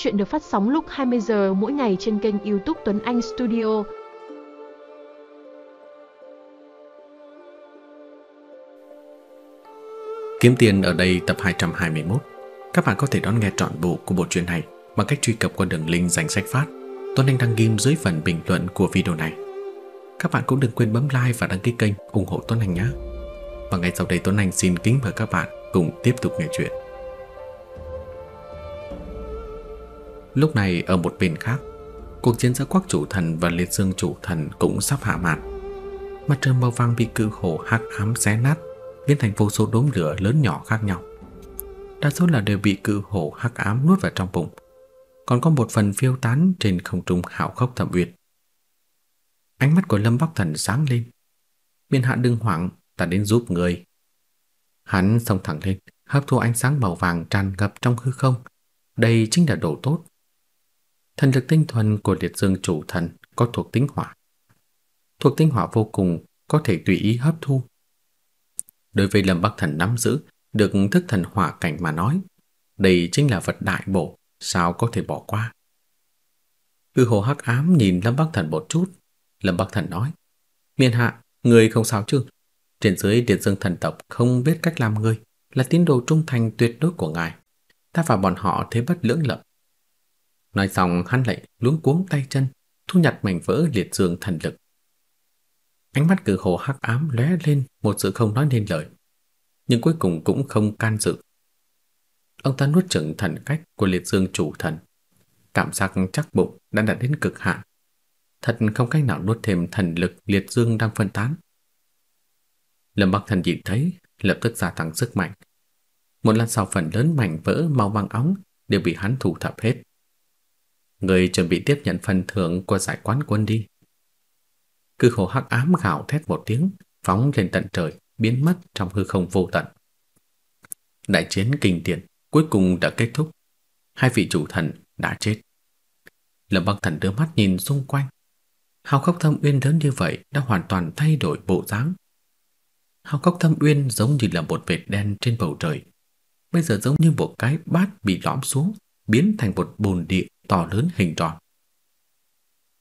Chuyện được phát sóng lúc 20 giờ mỗi ngày trên kênh YouTube Tuấn Anh Studio. Kiếm tiền ở đây tập 221. Các bạn có thể đón nghe trọn bộ của bộ truyện này bằng cách truy cập qua đường link danh sách phát Tuấn Anh đăng ghim dưới phần bình luận của video này. Các bạn cũng đừng quên bấm like và đăng ký kênh ủng hộ Tuấn Anh nhé. Và ngay sau đây Tuấn Anh xin kính mời các bạn cùng tiếp tục nghe chuyện. Lúc này ở một bên khác, cuộc chiến giữa Quắc chủ thần và Liệt Dương chủ thần cũng sắp hạ màn. Mặt trời màu vàng bị cự hổ hắc ám xé nát, biến thành vô số đốm lửa lớn nhỏ khác nhau. Đa số là đều bị cự hổ hắc ám nuốt vào trong bụng, còn có một phần phiêu tán trên không trung hạo khốc thẩm uyên. Ánh mắt của Lâm Bắc Thần sáng lên. Biên hạ đừng hoảng, ta đến giúp người. Hắn xông thẳng lên, hấp thu ánh sáng màu vàng tràn ngập trong hư không. Đây chính là đồ tốt Thần lực tinh thuần của liệt dương chủ thần có thuộc tính hỏa. Thuộc tính hỏa vô cùng có thể tùy ý hấp thu. Đối với Lâm Bắc Thần nắm giữ được thức thần hỏa cảnh mà nói, đây chính là vật đại bổ, sao có thể bỏ qua. Hư hồ hắc ám nhìn Lâm Bắc Thần một chút, Lâm Bắc Thần nói: "Miên hạ, người không sao chứ? Trên dưới Điện Dương thần tộc không biết cách làm người, là tín đồ trung thành tuyệt đối của ngài. Ta và bọn họ thế bất lưỡng lập. Nói xong hắn lại luống cuống tay chân, thu nhặt mảnh vỡ liệt dương thần lực. Ánh mắt cử hồ hắc ám lóe lên một sự không nói nên lời, nhưng cuối cùng cũng không can dự. Ông ta nuốt chửng thần cách của liệt dương chủ thần, cảm giác chắc bụng đã đạt đến cực hạn. Thật không cách nào nuốt thêm thần lực liệt dương đang phân tán. Lâm Bắc Thần nhìn thấy, lập tức gia tăng sức mạnh. Một lần sau phần lớn mảnh vỡ màu vàng óng đều bị hắn thu thập hết. Người chuẩn bị tiếp nhận phần thưởng của giải quán quân đi. Cư hồ hắc ám gào thét một tiếng, phóng lên tận trời, biến mất trong hư không vô tận. Đại chiến kinh điển cuối cùng đã kết thúc. Hai vị chủ thần đã chết. Lâm Băng Thần đưa mắt nhìn xung quanh. Hào khóc thâm uyên lớn như vậy đã hoàn toàn thay đổi bộ dáng. Hào khóc thâm uyên giống như là một vệt đen trên bầu trời. Bây giờ giống như một cái bát bị lõm xuống, biến thành một bồn địa to lớn hình tròn.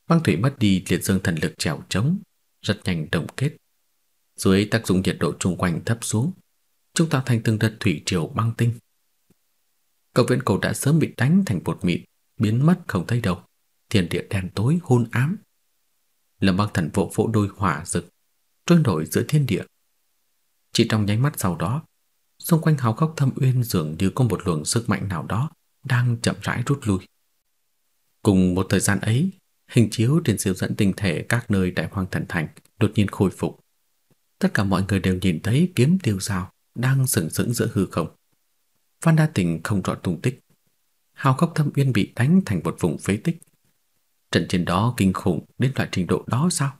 Băng thủy mất đi liệt dương thần lực trèo trống, rất nhanh đồng kết. Dưới tác dụng nhiệt độ xung quanh thấp xuống, chúng tạo thành từng đợt thủy triều băng tinh. Cậu viện cầu đã sớm bị đánh thành bột mịn, biến mất không thấy đâu. Thiên địa đen tối hôn ám. Lâm băng thần vỗ vỗ đôi hỏa rực, trôi nổi giữa thiên địa. Chỉ trong nháy mắt sau đó, xung quanh hào khóc thâm uyên dường như có một luồng sức mạnh nào đó đang chậm rãi rút lui. Cùng một thời gian ấy, hình chiếu trên siêu dẫn tinh thể các nơi tại Hoàng Thần Thành đột nhiên khôi phục. Tất cả mọi người đều nhìn thấy kiếm tiêu dao đang sừng sững giữa hư không. Văn Đa Tình không rõ tung tích. Hào khốc thâm uyên bị đánh thành một vùng phế tích. Trận chiến đó kinh khủng đến loại trình độ đó sao?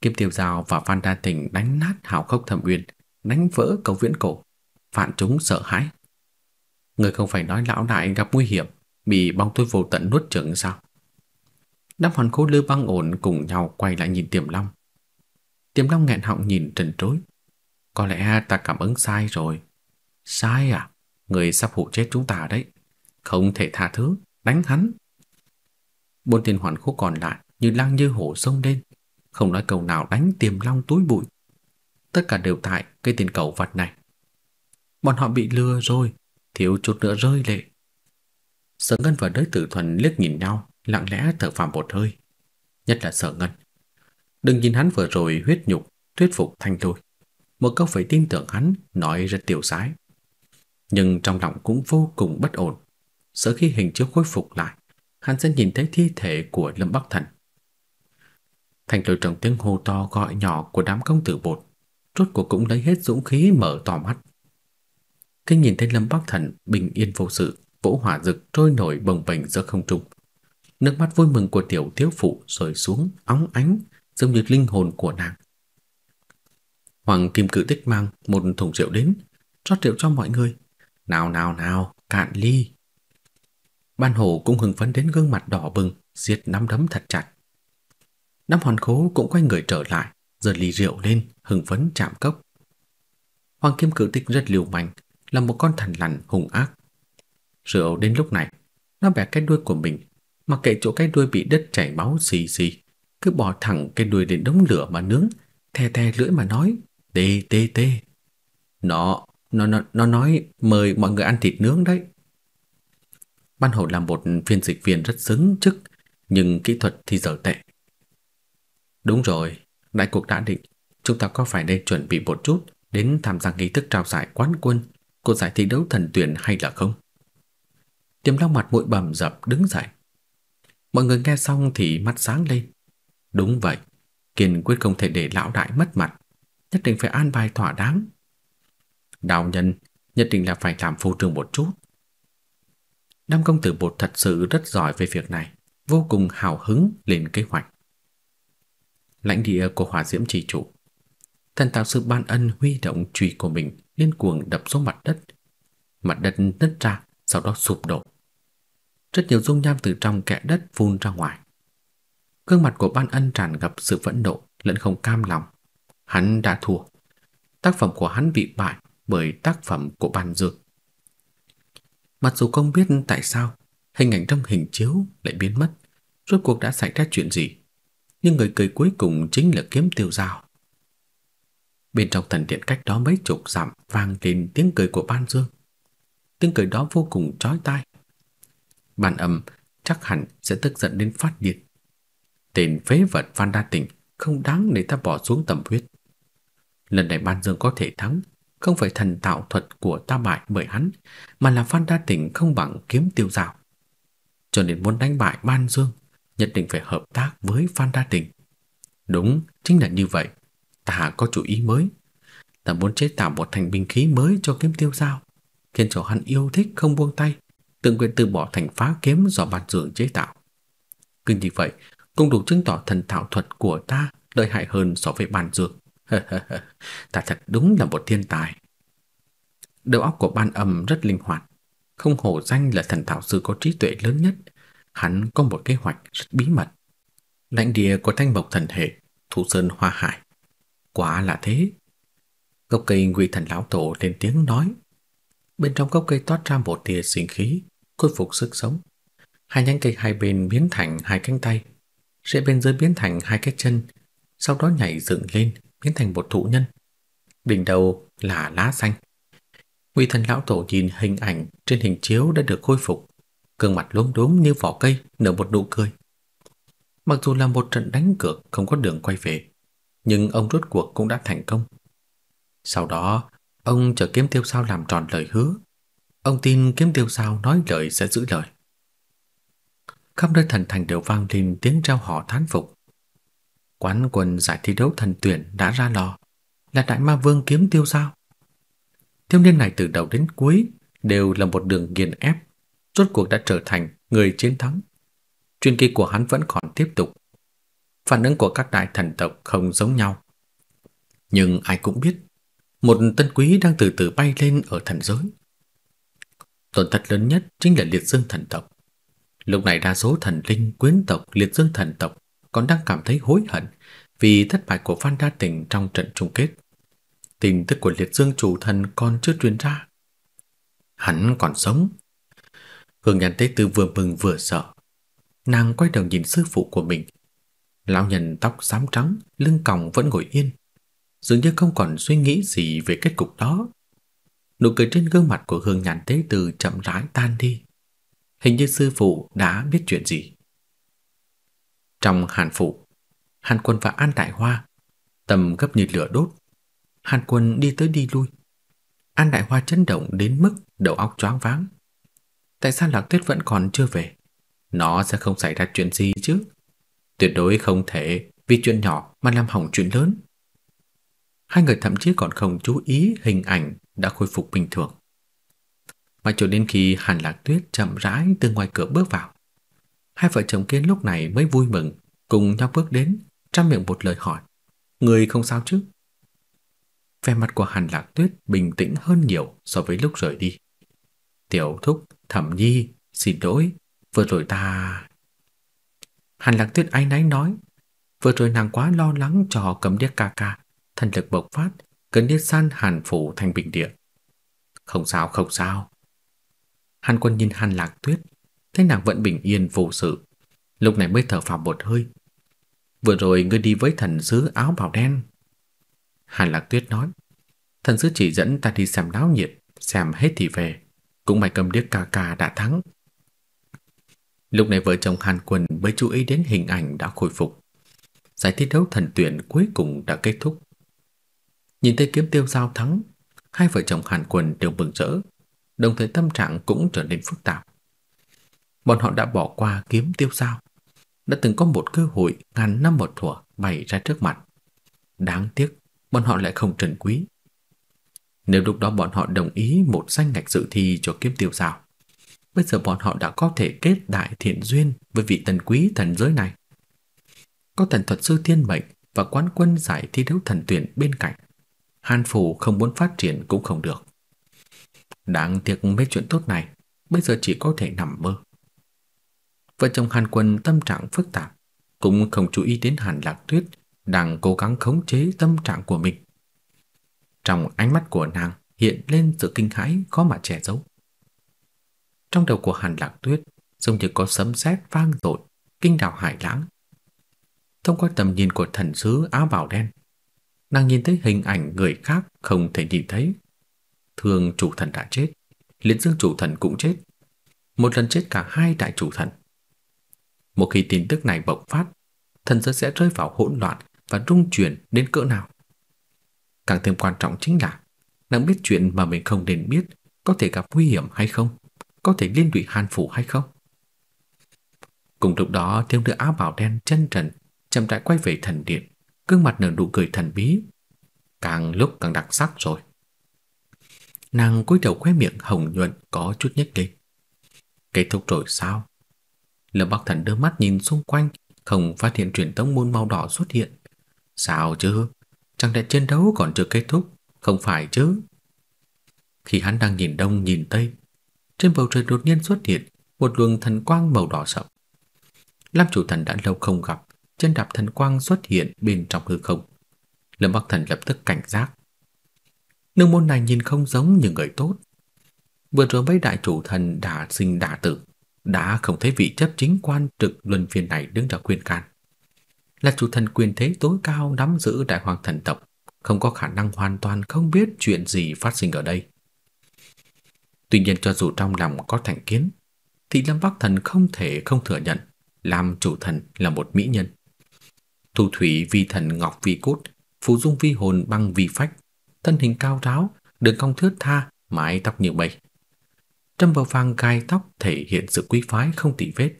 Kiếm tiêu dao và Văn Đa Tình đánh nát hào khốc thâm uyên, đánh vỡ cầu viễn cổ. Vạn chúng sợ hãi. Người không phải nói lão đại gặp nguy hiểm bị bóng tối vô tận nuốt chửng sao? năm hoàn khố lưu băng ổn cùng nhau quay lại nhìn Tiềm Long. Tiềm Long nghẹn họng nhìn trần trối. Có lẽ ta cảm ứng sai rồi. Sai à? Người sắp hụ chết chúng ta đấy. Không thể tha thứ, đánh hắn. Bốn tiền hoàn khố còn lại như lang như hổ sông lên. Không nói câu nào đánh Tiềm Long túi bụi. Tất cả đều tại cây tiền cầu vật này. Bọn họ bị lừa rồi, thiếu chút nữa rơi lệ. Sở Ngân và Đới Tử Thuần liếc nhìn nhau, lặng lẽ thở phào một hơi. Nhất là Sở Ngân. Đừng nhìn hắn vừa rồi huyết nhục, thuyết phục thanh lôi. Một câu phải tin tưởng hắn, nói rất tiểu sái. Nhưng trong lòng cũng vô cùng bất ổn. Sở khi hình chiếu khôi phục lại, hắn sẽ nhìn thấy thi thể của Lâm Bắc Thần. Thành lôi trong tiếng hô to gọi nhỏ của đám công tử bột, rốt cuộc cũng lấy hết dũng khí mở to mắt. Khi nhìn thấy Lâm Bắc Thần bình yên vô sự, vũ hỏa rực trôi nổi bồng bềnh giữa không trung. Nước mắt vui mừng của tiểu thiếu phụ rơi xuống óng ánh giống như linh hồn của nàng. Hoàng Kim Cự Tích mang một thùng rượu đến, rót rượu cho mọi người. Nào nào nào, cạn ly. Ban Hồ cũng hưng phấn đến gương mặt đỏ bừng, siết nắm đấm thật chặt. Năm hoàn khố cũng quay người trở lại, giơ ly rượu lên, hưng phấn chạm cốc. Hoàng Kim Cự Tích rất liều mạnh, là một con thần lằn hung ác, Rượu đến lúc này, nó bẻ cái đuôi của mình, mặc kệ chỗ cái đuôi bị đất chảy máu xì xì, cứ bỏ thẳng cái đuôi đến đống lửa mà nướng, the the lưỡi mà nói, tê tê tê. Nó, nó, nó, nó nói mời mọi người ăn thịt nướng đấy. Ban hồ là một phiên dịch viên rất xứng chức, nhưng kỹ thuật thì dở tệ. Đúng rồi, đại cuộc đã định, chúng ta có phải nên chuẩn bị một chút đến tham gia nghi thức trao giải quán quân của giải thi đấu thần tuyển hay là không? Tiềm Long mặt mũi bầm dập đứng dậy. Mọi người nghe xong thì mắt sáng lên. Đúng vậy, kiên quyết không thể để lão đại mất mặt, nhất định phải an bài thỏa đáng. Đạo nhân nhất định là phải làm phô trương một chút. năm công tử bột thật sự rất giỏi về việc này, vô cùng hào hứng lên kế hoạch. Lãnh địa của Hỏa Diễm trì Chủ, thần tạo sự ban ân huy động chùy của mình liên cuồng đập xuống mặt đất. Mặt đất nứt ra, sau đó sụp đổ rất nhiều dung nham từ trong kẽ đất phun ra ngoài. Gương mặt của Ban Ân tràn ngập sự phẫn nộ lẫn không cam lòng. Hắn đã thua. Tác phẩm của hắn bị bại bởi tác phẩm của Ban Dược. Mặc dù không biết tại sao hình ảnh trong hình chiếu lại biến mất, rốt cuộc đã xảy ra chuyện gì, nhưng người cười cuối cùng chính là kiếm tiêu dao. Bên trong thần điện cách đó mấy chục dặm vang lên tiếng cười của Ban Dương. Tiếng cười đó vô cùng chói tai, bản âm chắc hẳn sẽ tức giận đến phát điên. Tên phế vật Phan Đa Tỉnh không đáng để ta bỏ xuống tầm huyết. Lần này Ban Dương có thể thắng, không phải thần tạo thuật của ta bại bởi hắn, mà là Phan Đa Tỉnh không bằng kiếm tiêu dạo. Cho nên muốn đánh bại Ban Dương, nhất định phải hợp tác với Phan Đa Tỉnh. Đúng, chính là như vậy. Ta có chủ ý mới. Ta muốn chế tạo một thành binh khí mới cho kiếm tiêu dao, khiến cho hắn yêu thích không buông tay tự nguyện từ bỏ thành phá kiếm do bản dưỡng chế tạo. Cứ như vậy, cũng đủ chứng tỏ thần thảo thuật của ta lợi hại hơn so với bản dược. ta thật đúng là một thiên tài. Đầu óc của ban âm rất linh hoạt, không hổ danh là thần thảo sư có trí tuệ lớn nhất, hắn có một kế hoạch rất bí mật. Lãnh địa của Thanh bộc thần hệ, Thủ Sơn Hoa Hải. Quả là thế. Gốc cây nguy Thần lão tổ lên tiếng nói. Bên trong gốc cây toát ra một tia sinh khí, khôi phục sức sống. Hai nhánh cây hai bên biến thành hai cánh tay, rễ bên dưới biến thành hai cái chân, sau đó nhảy dựng lên biến thành một thụ nhân. Đỉnh đầu là lá xanh. Ngụy Thần lão tổ nhìn hình ảnh trên hình chiếu đã được khôi phục, gương mặt lúng túng như vỏ cây nở một nụ cười. Mặc dù là một trận đánh cược không có đường quay về, nhưng ông rốt cuộc cũng đã thành công. Sau đó, ông chờ kiếm tiêu sao làm tròn lời hứa, Ông tin kiếm tiêu sao nói lời sẽ giữ lời. Khắp nơi thần thành đều vang lên tiếng trao họ thán phục. Quán quân giải thi đấu thần tuyển đã ra lò, là đại ma vương kiếm tiêu sao. Thiếu niên này từ đầu đến cuối đều là một đường nghiền ép, rốt cuộc đã trở thành người chiến thắng. Chuyên kỳ của hắn vẫn còn tiếp tục. Phản ứng của các đại thần tộc không giống nhau. Nhưng ai cũng biết, một tân quý đang từ từ bay lên ở thần giới. Tổn thất lớn nhất chính là liệt dương thần tộc. Lúc này đa số thần linh quyến tộc liệt dương thần tộc còn đang cảm thấy hối hận vì thất bại của Phan Đa Tình trong trận chung kết. Tin tức của liệt dương chủ thần còn chưa truyền ra. Hắn còn sống. Hương nhàn tế tư vừa mừng vừa sợ. Nàng quay đầu nhìn sư phụ của mình. Lão nhân tóc xám trắng, lưng còng vẫn ngồi yên. Dường như không còn suy nghĩ gì về kết cục đó nụ cười trên gương mặt của Hương Nhàn thế Từ chậm rãi tan đi. Hình như sư phụ đã biết chuyện gì. Trong Hàn phủ, Hàn Quân và An Đại Hoa tầm gấp như lửa đốt. Hàn Quân đi tới đi lui. An Đại Hoa chấn động đến mức đầu óc choáng váng. Tại sao Lạc Tuyết vẫn còn chưa về? Nó sẽ không xảy ra chuyện gì chứ? Tuyệt đối không thể vì chuyện nhỏ mà làm hỏng chuyện lớn. Hai người thậm chí còn không chú ý hình ảnh đã khôi phục bình thường. Mà cho đến khi Hàn Lạc Tuyết chậm rãi từ ngoài cửa bước vào, hai vợ chồng kia lúc này mới vui mừng, cùng nhau bước đến, trăm miệng một lời hỏi, người không sao chứ?" Vẻ mặt của Hàn Lạc Tuyết bình tĩnh hơn nhiều so với lúc rời đi. "Tiểu thúc, Thẩm Nhi, xin lỗi, vừa rồi ta..." Hàn Lạc Tuyết áy náy nói, vừa rồi nàng quá lo lắng cho Cẩm Điếc ca ca, thần lực bộc phát cần thiết san Hàn phủ thành bình địa. Không sao, không sao. Hàn Quân nhìn Hàn Lạc Tuyết, thấy nàng vẫn bình yên vô sự, lúc này mới thở phào một hơi. Vừa rồi ngươi đi với thần sứ áo bào đen. Hàn Lạc Tuyết nói, thần sứ chỉ dẫn ta đi xem náo nhiệt, xem hết thì về, cũng may cầm điếc ca ca đã thắng. Lúc này vợ chồng Hàn Quân mới chú ý đến hình ảnh đã khôi phục. Giải thi đấu thần tuyển cuối cùng đã kết thúc. Nhìn thấy kiếm tiêu giao thắng, hai vợ chồng Hàn Quân đều mừng rỡ, đồng thời tâm trạng cũng trở nên phức tạp. Bọn họ đã bỏ qua kiếm tiêu giao, đã từng có một cơ hội ngàn năm một thuở bày ra trước mặt. Đáng tiếc, bọn họ lại không trân quý. Nếu lúc đó bọn họ đồng ý một danh ngạch dự thi cho kiếm tiêu giao, bây giờ bọn họ đã có thể kết đại thiện duyên với vị tần quý thần giới này. Có thần thuật sư thiên mệnh và quán quân giải thi đấu thần tuyển bên cạnh. Hàn phủ không muốn phát triển cũng không được. Đáng tiếc mấy chuyện tốt này, bây giờ chỉ có thể nằm mơ. Vợ chồng Hàn Quân tâm trạng phức tạp, cũng không chú ý đến Hàn Lạc Tuyết đang cố gắng khống chế tâm trạng của mình. Trong ánh mắt của nàng hiện lên sự kinh hãi khó mà che giấu. Trong đầu của Hàn Lạc Tuyết giống như có sấm sét vang dội, kinh đảo hải lãng. Thông qua tầm nhìn của thần sứ áo bào đen, nàng nhìn thấy hình ảnh người khác không thể nhìn thấy. Thường chủ thần đã chết, Liệt Dương chủ thần cũng chết. Một lần chết cả hai đại chủ thần. Một khi tin tức này bộc phát, thần giới sẽ rơi vào hỗn loạn và rung chuyển đến cỡ nào. Càng thêm quan trọng chính là nàng biết chuyện mà mình không nên biết có thể gặp nguy hiểm hay không, có thể liên lụy Hàn phủ hay không. Cùng lúc đó, thiếu nữ áo bào đen chân trần chậm rãi quay về thần điện gương mặt nở nụ cười thần bí, càng lúc càng đặc sắc rồi. Nàng cúi đầu khóe miệng hồng nhuận có chút nhếch lên. Kết thúc rồi sao? Lâm Bắc Thần đưa mắt nhìn xung quanh, không phát hiện truyền tống môn màu đỏ xuất hiện. Sao chứ? Chẳng lẽ chiến đấu còn chưa kết thúc? Không phải chứ? Khi hắn đang nhìn đông nhìn tây, trên bầu trời đột nhiên xuất hiện một luồng thần quang màu đỏ sậm. lâm chủ thần đã lâu không gặp, chân đạp thần quang xuất hiện bên trong hư không. Lâm Bắc Thần lập tức cảnh giác. Nương môn này nhìn không giống như người tốt. Vừa rồi mấy đại chủ thần đã sinh đã tử, đã không thấy vị chấp chính quan trực luân phiên này đứng ra khuyên can. Là chủ thần quyền thế tối cao nắm giữ đại hoàng thần tộc, không có khả năng hoàn toàn không biết chuyện gì phát sinh ở đây. Tuy nhiên cho dù trong lòng có thành kiến, thì Lâm Bắc Thần không thể không thừa nhận làm chủ thần là một mỹ nhân. Thu thủy vi thần ngọc vi cốt, phù dung vi hồn băng vi phách, thân hình cao ráo, đường cong thướt tha, mái tóc như mây. Trâm vào vàng gai tóc thể hiện sự quý phái không tỉ vết.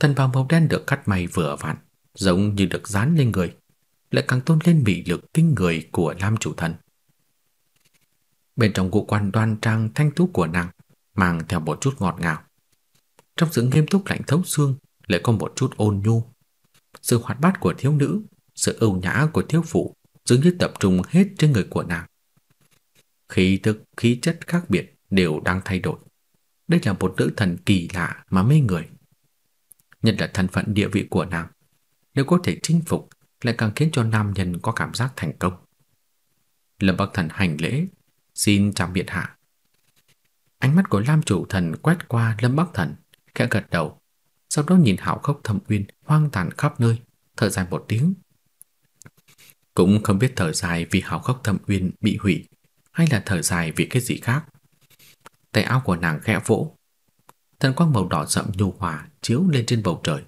thân bào màu đen được cắt may vừa vặn, giống như được dán lên người, lại càng tôn lên mị lực kinh người của nam chủ thần. Bên trong ngũ quan đoan trang thanh tú của nàng mang theo một chút ngọt ngào. Trong sự nghiêm túc lạnh thấu xương lại có một chút ôn nhu sự hoạt bát của thiếu nữ, sự ưu nhã của thiếu phụ dường như tập trung hết trên người của nàng. Khí tức, khí chất khác biệt đều đang thay đổi. Đây là một nữ thần kỳ lạ mà mê người. Nhất là thân phận địa vị của nàng, nếu có thể chinh phục lại càng khiến cho nam nhân có cảm giác thành công. Lâm Bắc Thần hành lễ, xin chào biệt hạ. Ánh mắt của Lam Chủ Thần quét qua Lâm Bắc Thần, khẽ gật đầu, sau đó nhìn hạo khốc thâm uyên hoang tàn khắp nơi, thở dài một tiếng. Cũng không biết thở dài vì hạo khốc thâm uyên bị hủy hay là thở dài vì cái gì khác. Tay áo của nàng khẽ vỗ, thân quang màu đỏ sậm nhu hòa chiếu lên trên bầu trời.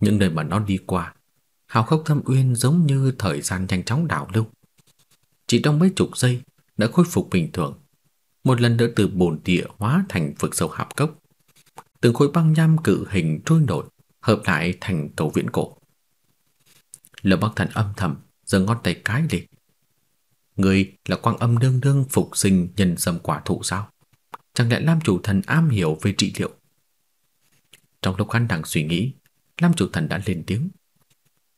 Những nơi mà nó đi qua, hào khốc thâm uyên giống như thời gian nhanh chóng đảo lưu. Chỉ trong mấy chục giây đã khôi phục bình thường, một lần nữa từ bồn địa hóa thành vực sâu hạp cốc từng khối băng nham cự hình trôi nổi, hợp lại thành cầu viễn cổ. Lâm Bắc Thần âm thầm giơ ngón tay cái lên. Người là quang âm đương đương phục sinh nhân sâm quả thụ sao? Chẳng lẽ Lam chủ thần am hiểu về trị liệu? Trong lúc hắn đang suy nghĩ, Lam chủ thần đã lên tiếng.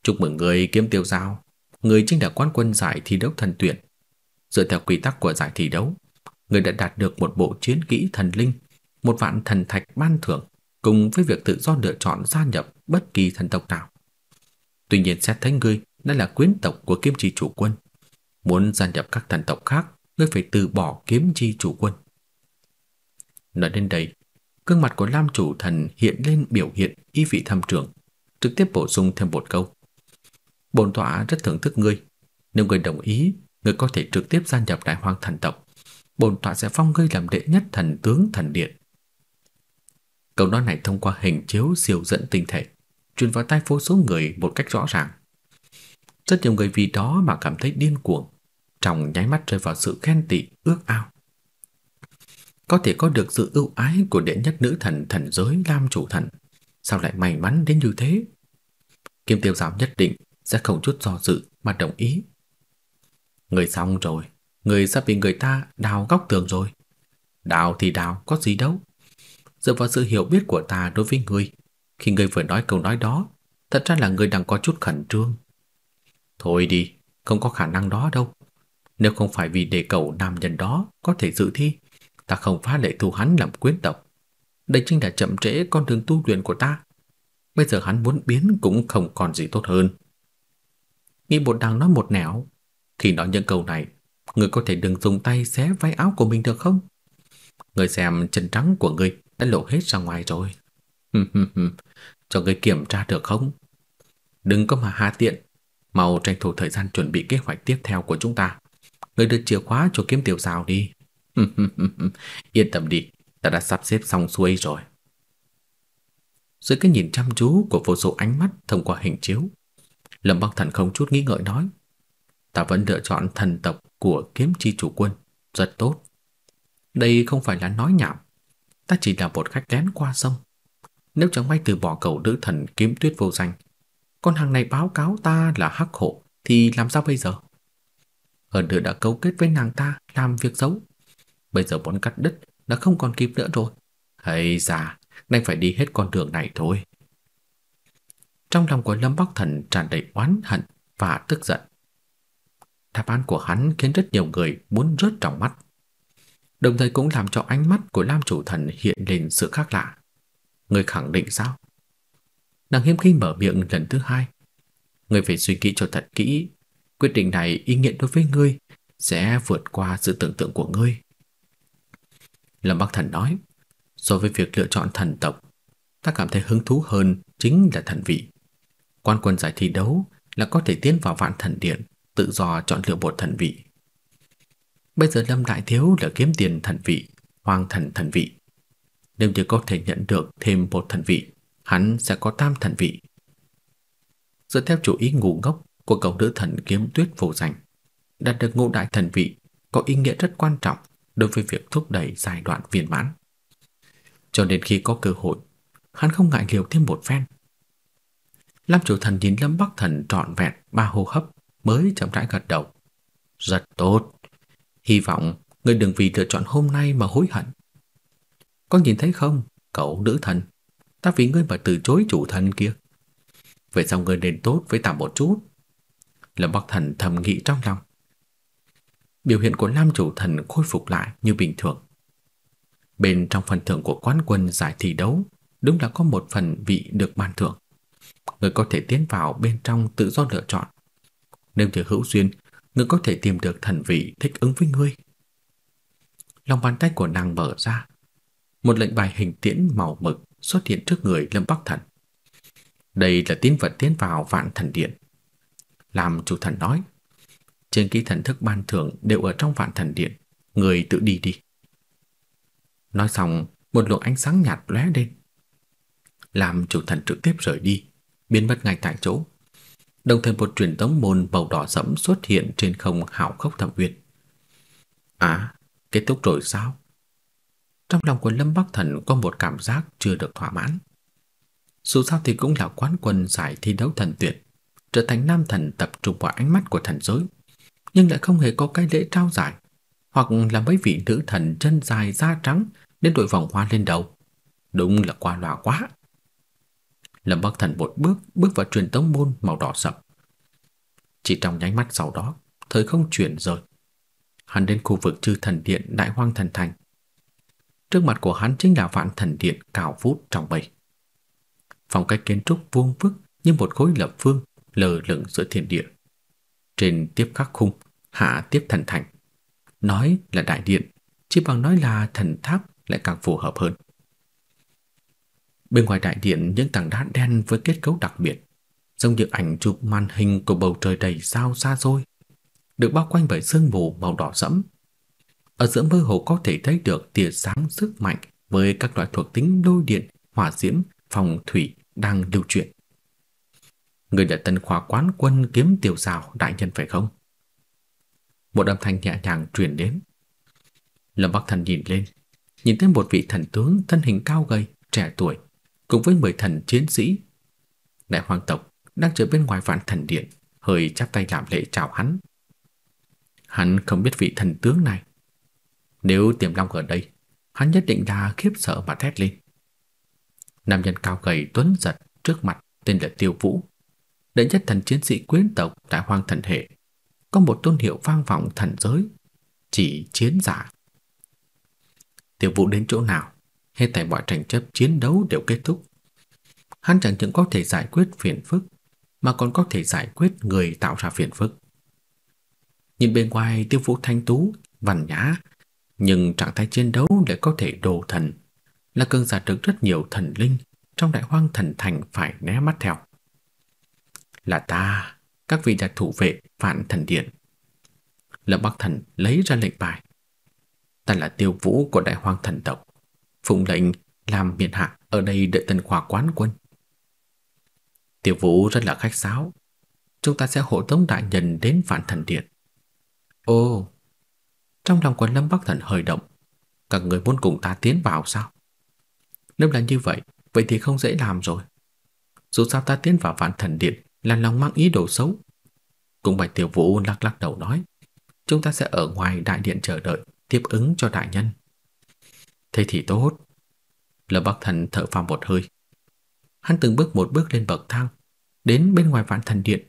Chúc mừng người kiếm tiêu giao, người chính là quán quân giải thi đấu thần tuyển. Dựa theo quy tắc của giải thi đấu, người đã đạt được một bộ chiến kỹ thần linh một vạn thần thạch ban thưởng cùng với việc tự do lựa chọn gia nhập bất kỳ thần tộc nào. Tuy nhiên xét thấy ngươi đã là quyến tộc của kiếm chi chủ quân, muốn gia nhập các thần tộc khác, ngươi phải từ bỏ kiếm chi chủ quân. Nói đến đây, gương mặt của Lam chủ thần hiện lên biểu hiện y vị thâm trường, trực tiếp bổ sung thêm một câu. Bổn tọa rất thưởng thức ngươi, nếu ngươi đồng ý, ngươi có thể trực tiếp gia nhập Đại Hoàng thần tộc. Bổn tọa sẽ phong ngươi làm đệ nhất thần tướng thần điện. Câu nói này thông qua hình chiếu siêu dẫn tinh thể truyền vào tai vô số người một cách rõ ràng. Rất nhiều người vì đó mà cảm thấy điên cuồng, trong nháy mắt rơi vào sự khen tị, ước ao. Có thể có được sự ưu ái của đệ nhất nữ thần thần giới Lam chủ thần, sao lại may mắn đến như thế? Kim Tiêu Giáo nhất định sẽ không chút do dự mà đồng ý. Người xong rồi, người sắp bị người ta đào góc tường rồi. Đào thì đào, có gì đâu dựa vào sự hiểu biết của ta đối với ngươi, khi ngươi vừa nói câu nói đó, thật ra là ngươi đang có chút khẩn trương. Thôi đi, không có khả năng đó đâu. Nếu không phải vì đề cầu nam nhân đó có thể dự thi, ta không phá lệ thu hắn làm quyến tộc. Đây chính là chậm trễ con đường tu luyện của ta. Bây giờ hắn muốn biến cũng không còn gì tốt hơn. Nghĩ một đang nói một nẻo, khi nói những câu này, người có thể đừng dùng tay xé váy áo của mình được không? Người xem chân trắng của người đã lộ hết ra ngoài rồi. Cho người kiểm tra được không? Đừng có mà hà tiện, mau tranh thủ thời gian chuẩn bị kế hoạch tiếp theo của chúng ta. Người đưa chìa khóa cho kiếm tiểu xào đi. Yên tâm đi, ta đã sắp xếp xong xuôi rồi. Dưới cái nhìn chăm chú của vô số ánh mắt thông qua hình chiếu, Lâm băng Thần không chút nghĩ ngợi nói, ta vẫn lựa chọn thần tộc của kiếm chi chủ quân, rất tốt. Đây không phải là nói nhảm, ta chỉ là một khách lén qua sông. Nếu chẳng may từ bỏ cầu nữ thần kiếm tuyết vô danh, con hàng này báo cáo ta là hắc hộ thì làm sao bây giờ? Hơn nữa đã cấu kết với nàng ta làm việc xấu. Bây giờ bọn cắt đứt đã không còn kịp nữa rồi. Hay già, nên phải đi hết con đường này thôi. Trong lòng của Lâm Bắc Thần tràn đầy oán hận và tức giận. Đáp án của hắn khiến rất nhiều người muốn rớt trong mắt đồng thời cũng làm cho ánh mắt của Lam Chủ Thần hiện lên sự khác lạ. Người khẳng định sao? Nàng hiếm khi mở miệng lần thứ hai. Người phải suy nghĩ cho thật kỹ, quyết định này ý nghĩa đối với ngươi sẽ vượt qua sự tưởng tượng của ngươi. Lâm Bắc Thần nói, so với việc lựa chọn thần tộc, ta cảm thấy hứng thú hơn chính là thần vị. Quan quân giải thi đấu là có thể tiến vào vạn thần điện, tự do chọn lựa một thần vị. Bây giờ Lâm Đại Thiếu là kiếm tiền thần vị, hoàng thần thần vị. Nếu như có thể nhận được thêm một thần vị, hắn sẽ có tam thần vị. Dựa theo chủ ý ngu ngốc của cậu nữ thần kiếm tuyết vô danh, đạt được ngũ đại thần vị có ý nghĩa rất quan trọng đối với việc thúc đẩy giai đoạn viên mãn. Cho nên khi có cơ hội, hắn không ngại liều thêm một phen. Lâm Chủ Thần nhìn Lâm Bắc Thần trọn vẹn ba hô hấp mới chậm rãi gật đầu. Rất tốt. Hy vọng ngươi đừng vì lựa chọn hôm nay mà hối hận. Có nhìn thấy không, cậu nữ thần, ta vì ngươi mà từ chối chủ thần kia. Vậy sao ngươi nên tốt với ta một chút? Lâm Bắc Thần thầm nghĩ trong lòng. Biểu hiện của nam chủ thần khôi phục lại như bình thường. Bên trong phần thưởng của quán quân giải thi đấu, đúng là có một phần vị được ban thưởng. Người có thể tiến vào bên trong tự do lựa chọn. Nếu như hữu duyên ngươi có thể tìm được thần vị thích ứng với ngươi. Lòng bàn tay của nàng mở ra, một lệnh bài hình tiễn màu mực xuất hiện trước người Lâm Bắc Thần. Đây là tín vật tiến vào vạn thần điện. Làm chủ thần nói, trên ký thần thức ban thưởng đều ở trong vạn thần điện, người tự đi đi. Nói xong, một luồng ánh sáng nhạt lóe lên. Làm chủ thần trực tiếp rời đi, biến mất ngay tại chỗ đồng thời một truyền tống môn màu đỏ sẫm xuất hiện trên không hạo khốc thẩm uyệt. À, kết thúc rồi sao? Trong lòng của Lâm Bắc Thần có một cảm giác chưa được thỏa mãn. Dù sao thì cũng là quán quân giải thi đấu thần tuyệt, trở thành nam thần tập trung vào ánh mắt của thần giới, nhưng lại không hề có cái lễ trao giải, hoặc là mấy vị nữ thần chân dài da trắng đến đội vòng hoa lên đầu. Đúng là quá loa quá. Lâm Bắc Thần một bước bước vào truyền tống môn màu đỏ sậm. Chỉ trong nháy mắt sau đó, thời không chuyển rồi. Hắn đến khu vực chư thần điện Đại Hoang Thần Thành. Trước mặt của hắn chính là vạn thần điện cao vút trong bầy. Phong cách kiến trúc vuông vức như một khối lập phương lờ lửng giữa thiên địa. Trên tiếp khắc khung, hạ tiếp thần thành. Nói là đại điện, chỉ bằng nói là thần tháp lại càng phù hợp hơn. Bên ngoài đại điện những tầng đá đen với kết cấu đặc biệt, giống như ảnh chụp màn hình của bầu trời đầy sao xa xôi, được bao quanh bởi sương mù màu đỏ sẫm. Ở giữa mơ hồ có thể thấy được tia sáng sức mạnh với các loại thuộc tính lôi điện, hỏa diễm, phòng thủy đang lưu chuyển. Người đã tân khoa quán quân kiếm tiểu xào đại nhân phải không? Một âm thanh nhẹ nhàng truyền đến. Lâm Bắc Thần nhìn lên, nhìn thấy một vị thần tướng thân hình cao gầy, trẻ tuổi, cùng với mười thần chiến sĩ. Đại hoàng tộc đang chờ bên ngoài vạn thần điện, hơi chắp tay làm lễ chào hắn. Hắn không biết vị thần tướng này. Nếu Tiềm Long ở đây, hắn nhất định là khiếp sợ mà thét lên. Nam nhân cao gầy tuấn giật trước mặt tên là Tiêu Vũ, đệ nhất thần chiến sĩ quyến tộc đại hoàng Thần Hệ, có một tôn hiệu vang vọng thần giới, chỉ chiến giả. Tiêu Vũ đến chỗ nào hết thảy mọi tranh chấp chiến đấu đều kết thúc. Hắn chẳng những có thể giải quyết phiền phức, mà còn có thể giải quyết người tạo ra phiền phức. Nhìn bên ngoài Tiêu Vũ thanh tú, văn nhã, nhưng trạng thái chiến đấu lại có thể đồ thần, là cơn giả trực rất nhiều thần linh trong đại hoang thần thành phải né mắt theo. Là ta, các vị đại thủ vệ phản thần điện. Lâm Bắc Thần lấy ra lệnh bài. Ta là tiêu vũ của đại hoang thần tộc phụng lệnh làm miện hạ ở đây đợi tần quả quán quân. Tiểu Vũ rất là khách sáo. Chúng ta sẽ hộ tống đại nhân đến phản Thần Điện. Ô, trong lòng của Lâm Bắc Thần hơi động. Các người muốn cùng ta tiến vào sao? Nếu là như vậy, vậy thì không dễ làm rồi. Dù sao ta tiến vào phản Thần Điện là lòng mang ý đồ xấu. Cũng Bạch Tiểu Vũ lắc lắc đầu nói, chúng ta sẽ ở ngoài đại điện chờ đợi tiếp ứng cho đại nhân. Thế thì tốt. Lâm Bắc Thần thở phào một hơi. Hắn từng bước một bước lên bậc thang, đến bên ngoài vạn thần điện,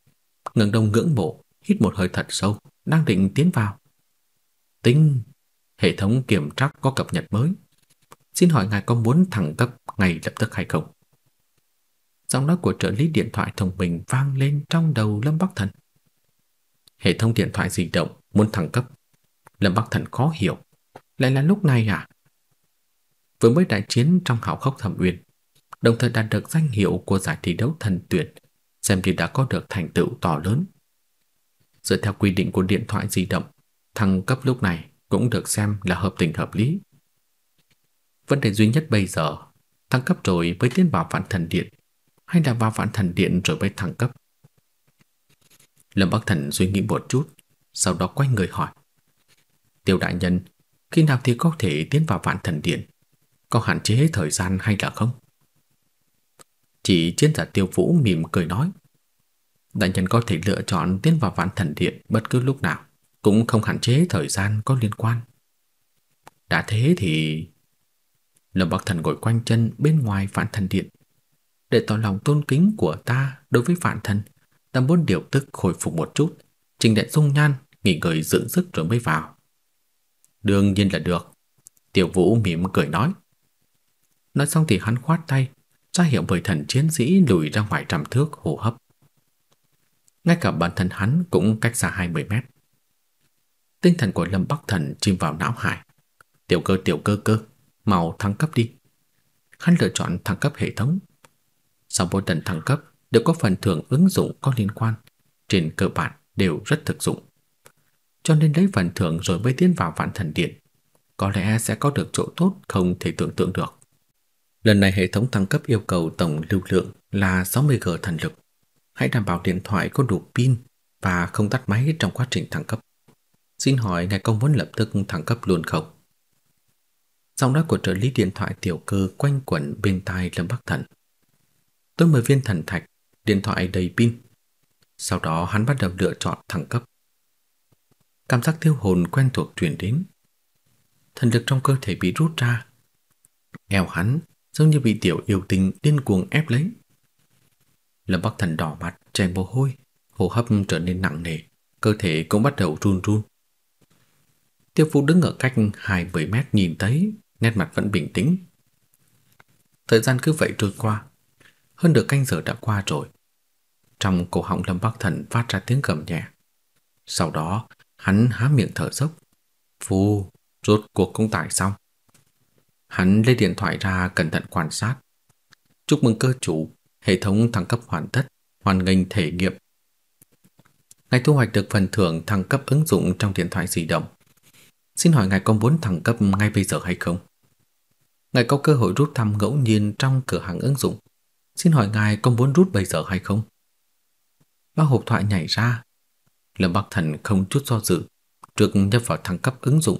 ngẩng đầu ngưỡng mộ, hít một hơi thật sâu, đang định tiến vào. Tinh, hệ thống kiểm tra có cập nhật mới. Xin hỏi ngài có muốn thẳng cấp ngay lập tức hay không? Giọng nói của trợ lý điện thoại thông minh vang lên trong đầu Lâm Bắc Thần. Hệ thống điện thoại di động muốn thẳng cấp. Lâm Bắc Thần khó hiểu. Lại là lúc này à? vừa mới đại chiến trong hạo khốc thẩm uyên, đồng thời đạt được danh hiệu của giải thi đấu thần tuyển, xem như đã có được thành tựu to lớn. Dựa theo quy định của điện thoại di động, thăng cấp lúc này cũng được xem là hợp tình hợp lý. Vấn đề duy nhất bây giờ, thăng cấp rồi mới tiến vào vạn thần điện, hay là vào vạn thần điện rồi mới thăng cấp? Lâm Bắc Thần suy nghĩ một chút, sau đó quay người hỏi. Tiêu đại nhân, khi nào thì có thể tiến vào vạn thần điện? có hạn chế thời gian hay là không? Chỉ chiến giả tiêu vũ mỉm cười nói. Đại nhân có thể lựa chọn tiến vào vạn thần điện bất cứ lúc nào, cũng không hạn chế thời gian có liên quan. Đã thế thì... Lâm Bắc Thần ngồi quanh chân bên ngoài vạn thần điện. Để tỏ lòng tôn kính của ta đối với vạn thần, ta muốn điều tức khôi phục một chút, trình đại dung nhan, nghỉ ngơi dưỡng sức rồi mới vào. Đương nhiên là được. Tiểu Vũ mỉm cười nói. Nói xong thì hắn khoát tay, ra hiệu bởi thần chiến sĩ lùi ra ngoài trăm thước hô hấp. Ngay cả bản thân hắn cũng cách xa 20 mét. Tinh thần của Lâm Bắc Thần chìm vào não hải. Tiểu cơ tiểu cơ cơ, mau thăng cấp đi. Hắn lựa chọn thăng cấp hệ thống. Sau mỗi lần thăng cấp được có phần thưởng ứng dụng có liên quan, trên cơ bản đều rất thực dụng. Cho nên lấy phần thưởng rồi mới tiến vào vạn thần điện, có lẽ sẽ có được chỗ tốt không thể tưởng tượng được. Lần này hệ thống thăng cấp yêu cầu tổng lưu lượng là 60G thần lực. Hãy đảm bảo điện thoại có đủ pin và không tắt máy trong quá trình thăng cấp. Xin hỏi ngài công muốn lập tức thăng cấp luôn không? Giọng nói của trợ lý điện thoại tiểu cơ quanh quẩn bên tai Lâm Bắc Thần. Tôi mời viên thần thạch, điện thoại đầy pin. Sau đó hắn bắt đầu lựa chọn thăng cấp. Cảm giác thiêu hồn quen thuộc truyền đến. Thần lực trong cơ thể bị rút ra. Eo hắn giống như bị tiểu yêu tinh điên cuồng ép lấy. Lâm Bắc Thần đỏ mặt, chảy mồ hôi, hô hấp trở nên nặng nề, cơ thể cũng bắt đầu run run. Tiêu Vũ đứng ở cách 20 mét nhìn thấy, nét mặt vẫn bình tĩnh. Thời gian cứ vậy trôi qua, hơn được canh giờ đã qua rồi. Trong cổ họng Lâm Bắc Thần phát ra tiếng gầm nhẹ. Sau đó, hắn há miệng thở dốc. Phù, rốt cuộc cũng tải xong. Hắn lấy điện thoại ra cẩn thận quan sát. Chúc mừng cơ chủ, hệ thống thăng cấp hoàn tất, hoàn nghênh thể nghiệm. Ngài thu hoạch được phần thưởng thăng cấp ứng dụng trong điện thoại di động. Xin hỏi ngài có muốn thăng cấp ngay bây giờ hay không? Ngài có cơ hội rút thăm ngẫu nhiên trong cửa hàng ứng dụng. Xin hỏi ngài có muốn rút bây giờ hay không? bác hộp thoại nhảy ra. Lâm Bắc Thần không chút do dự, trực nhập vào thăng cấp ứng dụng.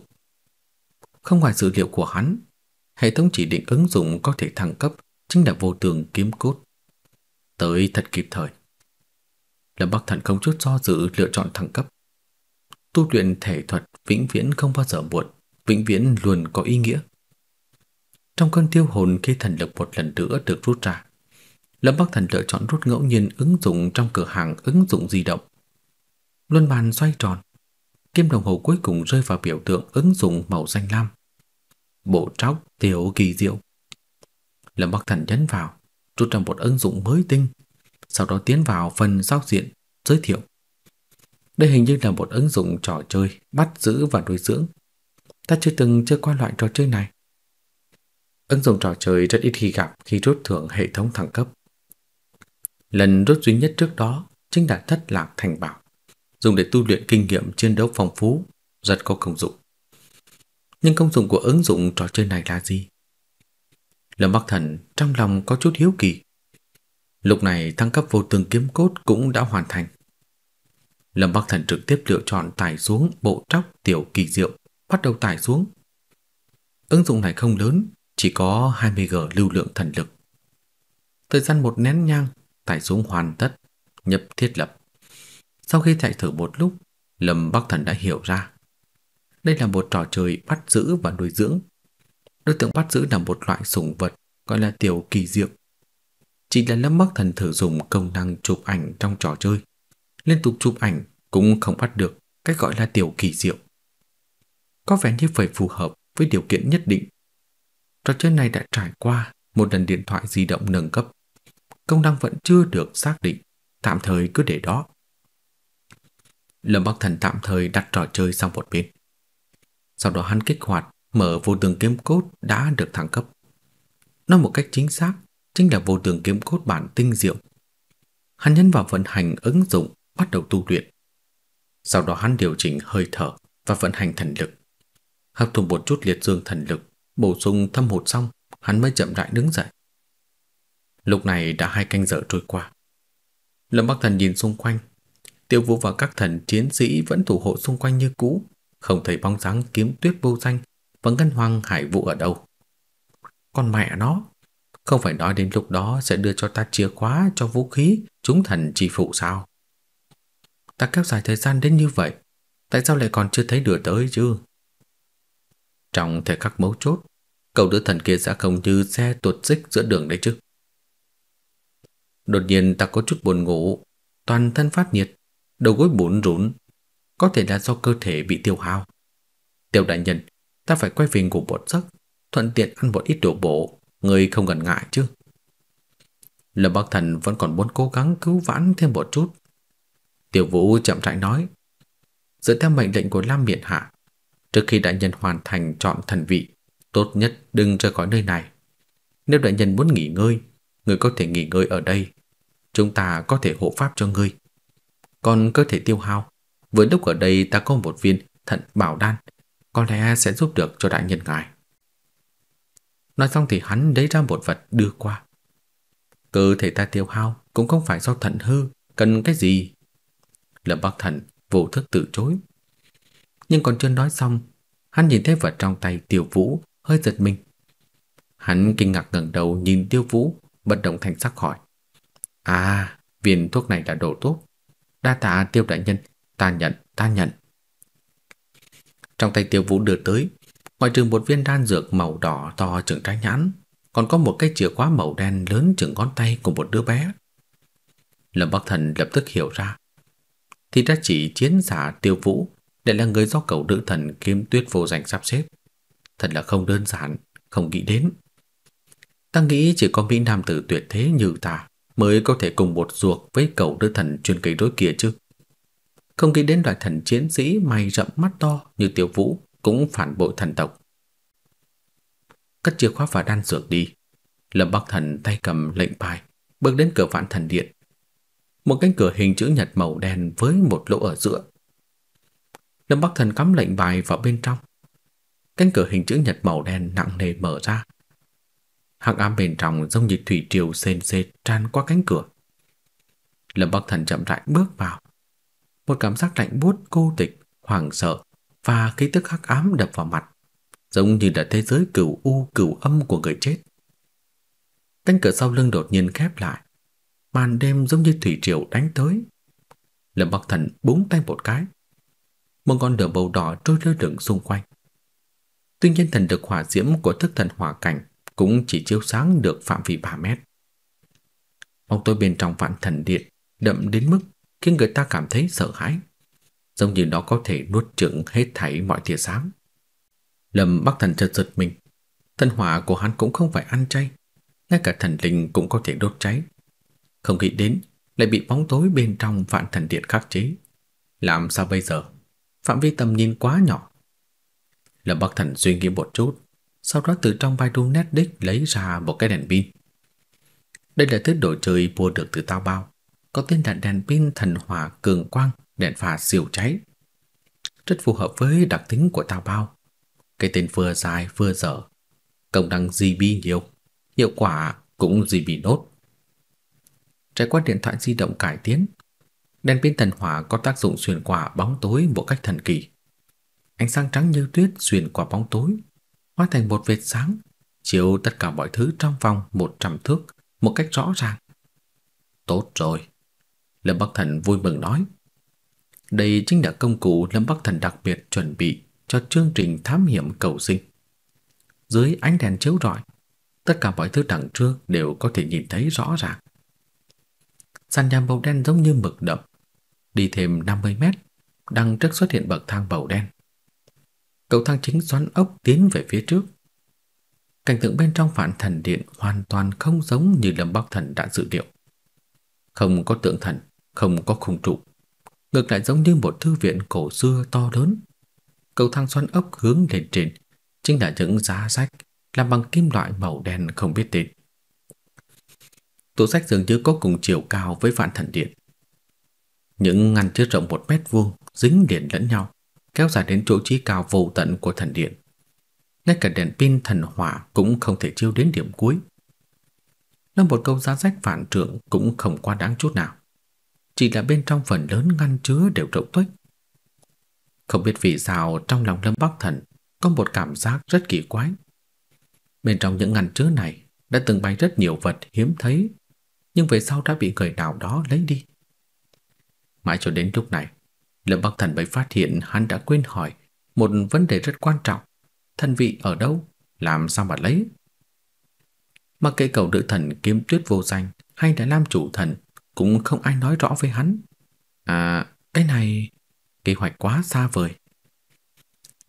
Không ngoài dữ liệu của hắn, hệ thống chỉ định ứng dụng có thể thăng cấp chính là vô tường kiếm cốt. Tới thật kịp thời. Lâm Bắc Thần không chút do dự lựa chọn thăng cấp. Tu luyện thể thuật vĩnh viễn không bao giờ muộn, vĩnh viễn luôn có ý nghĩa. Trong cơn tiêu hồn khi thần lực một lần nữa được rút ra, Lâm Bắc Thần lựa chọn rút ngẫu nhiên ứng dụng trong cửa hàng ứng dụng di động. Luân bàn xoay tròn, kim đồng hồ cuối cùng rơi vào biểu tượng ứng dụng màu xanh lam bộ tróc tiểu kỳ diệu. Lâm Bắc Thần nhấn vào, rút ra một ứng dụng mới tinh, sau đó tiến vào phần giao diện giới thiệu. Đây hình như là một ứng dụng trò chơi bắt giữ và nuôi dưỡng. Ta chưa từng chơi qua loại trò chơi này. Ứng dụng trò chơi rất ít khi gặp khi rút thưởng hệ thống thẳng cấp. Lần rút duy nhất trước đó chính là thất lạc thành bảo, dùng để tu luyện kinh nghiệm chiến đấu phong phú, rất có công dụng nhưng công dụng của ứng dụng trò chơi này là gì? Lâm Bắc Thần trong lòng có chút hiếu kỳ. Lúc này thăng cấp vô tường kiếm cốt cũng đã hoàn thành. Lâm Bắc Thần trực tiếp lựa chọn tải xuống bộ tróc tiểu kỳ diệu, bắt đầu tải xuống. Ứng dụng này không lớn, chỉ có 20G lưu lượng thần lực. Thời gian một nén nhang, tải xuống hoàn tất, nhập thiết lập. Sau khi chạy thử một lúc, Lâm Bắc Thần đã hiểu ra, đây là một trò chơi bắt giữ và nuôi dưỡng. Đối tượng bắt giữ là một loại sủng vật gọi là tiểu kỳ diệu. Chỉ là lâm bắc thần thử dùng công năng chụp ảnh trong trò chơi. Liên tục chụp ảnh cũng không bắt được cách gọi là tiểu kỳ diệu. Có vẻ như phải phù hợp với điều kiện nhất định. Trò chơi này đã trải qua một lần điện thoại di động nâng cấp. Công năng vẫn chưa được xác định, tạm thời cứ để đó. Lâm Bắc Thần tạm thời đặt trò chơi sang một bên. Sau đó hắn kích hoạt mở vô tường kiếm cốt đã được thăng cấp. Nói một cách chính xác, chính là vô tường kiếm cốt bản tinh diệu. Hắn nhấn vào vận hành ứng dụng, bắt đầu tu luyện. Sau đó hắn điều chỉnh hơi thở và vận hành thần lực. Hấp thụ một chút liệt dương thần lực, bổ sung thâm hụt xong, hắn mới chậm rãi đứng dậy. Lúc này đã hai canh giờ trôi qua. Lâm Bắc Thần nhìn xung quanh, Tiêu Vũ và các thần chiến sĩ vẫn thủ hộ xung quanh như cũ, không thấy bóng dáng kiếm tuyết vô danh và ngân hoàng hải vụ ở đâu. Con mẹ nó, không phải nói đến lúc đó sẽ đưa cho ta chìa khóa cho vũ khí chúng thần chi phụ sao? Ta kéo dài thời gian đến như vậy, tại sao lại còn chưa thấy đưa tới chứ? Trong thời khắc mấu chốt, cậu đứa thần kia sẽ không như xe tuột xích giữa đường đấy chứ. Đột nhiên ta có chút buồn ngủ, toàn thân phát nhiệt, đầu gối bủn rủn, có thể là do cơ thể bị tiêu hao. tiểu đại nhân, ta phải quay về ngủ một giấc, thuận tiện ăn một ít đồ bổ, người không ngần ngại chứ? Lâm Bắc Thần vẫn còn muốn cố gắng cứu vãn thêm một chút. Tiểu Vũ chậm rãi nói, dựa theo mệnh lệnh của Lam Miện Hạ, trước khi đại nhân hoàn thành chọn thần vị, tốt nhất đừng rời khỏi nơi này. Nếu đại nhân muốn nghỉ ngơi, người có thể nghỉ ngơi ở đây, chúng ta có thể hộ pháp cho ngươi. Còn cơ thể tiêu hao, với lúc ở đây ta có một viên thận bảo đan, có lẽ sẽ giúp được cho đại nhân ngài. Nói xong thì hắn lấy ra một vật đưa qua. Cơ thể ta tiêu hao cũng không phải do thận hư, cần cái gì? Lâm Bắc Thần vô thức từ chối. Nhưng còn chưa nói xong, hắn nhìn thấy vật trong tay Tiêu Vũ hơi giật mình. Hắn kinh ngạc ngẩng đầu nhìn Tiêu Vũ, bất động thành sắc hỏi: "À, viên thuốc này là đồ tốt, đa tạ Tiêu đại nhân Ta nhận, ta nhận. Trong tay tiểu Vũ đưa tới, ngoài trừ một viên đan dược màu đỏ to trưởng trái nhãn, còn có một cái chìa khóa màu đen lớn trưởng ngón tay của một đứa bé. Lâm Bắc Thần lập tức hiểu ra. Thì ra chỉ chiến giả Tiêu Vũ lại là người do cầu nữ thần kiếm tuyết vô danh sắp xếp. Thật là không đơn giản, không nghĩ đến. Ta nghĩ chỉ có mỹ nam tử tuyệt thế như ta mới có thể cùng một ruột với cầu nữ thần chuyên kỳ đối kia chứ không nghĩ đến loại thần chiến sĩ mày rậm mắt to như Tiểu Vũ cũng phản bội thần tộc. Cất chìa khóa và đan dược đi. Lâm Bắc Thần tay cầm lệnh bài, bước đến cửa vạn thần điện. Một cánh cửa hình chữ nhật màu đen với một lỗ ở giữa. Lâm Bắc Thần cắm lệnh bài vào bên trong. Cánh cửa hình chữ nhật màu đen nặng nề mở ra. Hắc ám bên trong giống như thủy triều sền sệt tràn qua cánh cửa. Lâm Bắc Thần chậm rãi bước vào một cảm giác lạnh buốt cô tịch, hoảng sợ và khí tức hắc ám đập vào mặt, giống như là thế giới cửu u cửu âm của người chết. Cánh cửa sau lưng đột nhiên khép lại, màn đêm giống như thủy triều đánh tới. Lâm Bắc Thần búng tay một cái, một con lửa màu đỏ trôi lơ lửng xung quanh. Tuy nhiên thần được hỏa diễm của thức thần hỏa cảnh cũng chỉ chiếu sáng được phạm vi 3 mét. Bóng tối bên trong vạn thần điện đậm đến mức khiến người ta cảm thấy sợ hãi, giống như nó có thể nuốt chửng hết thảy mọi tia sáng. Lâm Bắc Thần chợt giật mình, thân hỏa của hắn cũng không phải ăn chay, ngay cả thần linh cũng có thể đốt cháy. Không nghĩ đến lại bị bóng tối bên trong vạn thần điện khắc chế. Làm sao bây giờ? Phạm vi tầm nhìn quá nhỏ. Lâm Bắc Thần suy nghĩ một chút, sau đó từ trong vai đu nét đích lấy ra một cái đèn pin. Đây là thứ đồ chơi mua được từ tao bao có tên là đèn pin thần hỏa cường quang, đèn pha siêu cháy. Rất phù hợp với đặc tính của Tào Bao. Cái tên vừa dài vừa dở, công năng GB nhiều, hiệu quả cũng GB đốt. Trải qua điện thoại di động cải tiến, đèn pin thần hỏa có tác dụng xuyên qua bóng tối một cách thần kỳ. Ánh sáng trắng như tuyết xuyên qua bóng tối, hóa thành một vệt sáng, chiếu tất cả mọi thứ trong vòng 100 thước một cách rõ ràng. Tốt rồi, Lâm Bắc Thần vui mừng nói. Đây chính là công cụ Lâm Bắc Thần đặc biệt chuẩn bị cho chương trình thám hiểm cầu sinh. Dưới ánh đèn chiếu rọi, tất cả mọi thứ đằng trước đều có thể nhìn thấy rõ ràng. Sàn nhà màu đen giống như mực đậm. Đi thêm 50 mét, đang trước xuất hiện bậc thang màu đen. Cầu thang chính xoắn ốc tiến về phía trước. Cảnh tượng bên trong phản thần điện hoàn toàn không giống như Lâm Bắc Thần đã dự liệu. Không có tượng thần, không có khung trụ, ngược lại giống như một thư viện cổ xưa to lớn. Cầu thang xoắn ốc hướng lên trên chính là những giá sách làm bằng kim loại màu đen không biết tên. Tủ sách dường như có cùng chiều cao với vạn thần điện. Những ngăn chứa rộng một mét vuông dính liền lẫn nhau, kéo dài đến chỗ trí cao vô tận của thần điện. Ngay cả đèn pin thần hỏa cũng không thể chiếu đến điểm cuối. Là một câu giá sách phản trưởng cũng không quá đáng chút nào chỉ là bên trong phần lớn ngăn chứa đều rỗng tuếch. Không biết vì sao trong lòng Lâm Bắc Thần có một cảm giác rất kỳ quái. Bên trong những ngăn chứa này đã từng bay rất nhiều vật hiếm thấy, nhưng về sau đã bị người nào đó lấy đi. Mãi cho đến lúc này, Lâm Bắc Thần mới phát hiện hắn đã quên hỏi một vấn đề rất quan trọng. Thân vị ở đâu? Làm sao mà lấy? Mặc kệ cầu nữ thần kiếm tuyết vô danh hay là nam chủ thần cũng không ai nói rõ với hắn. À, cái này kế hoạch quá xa vời.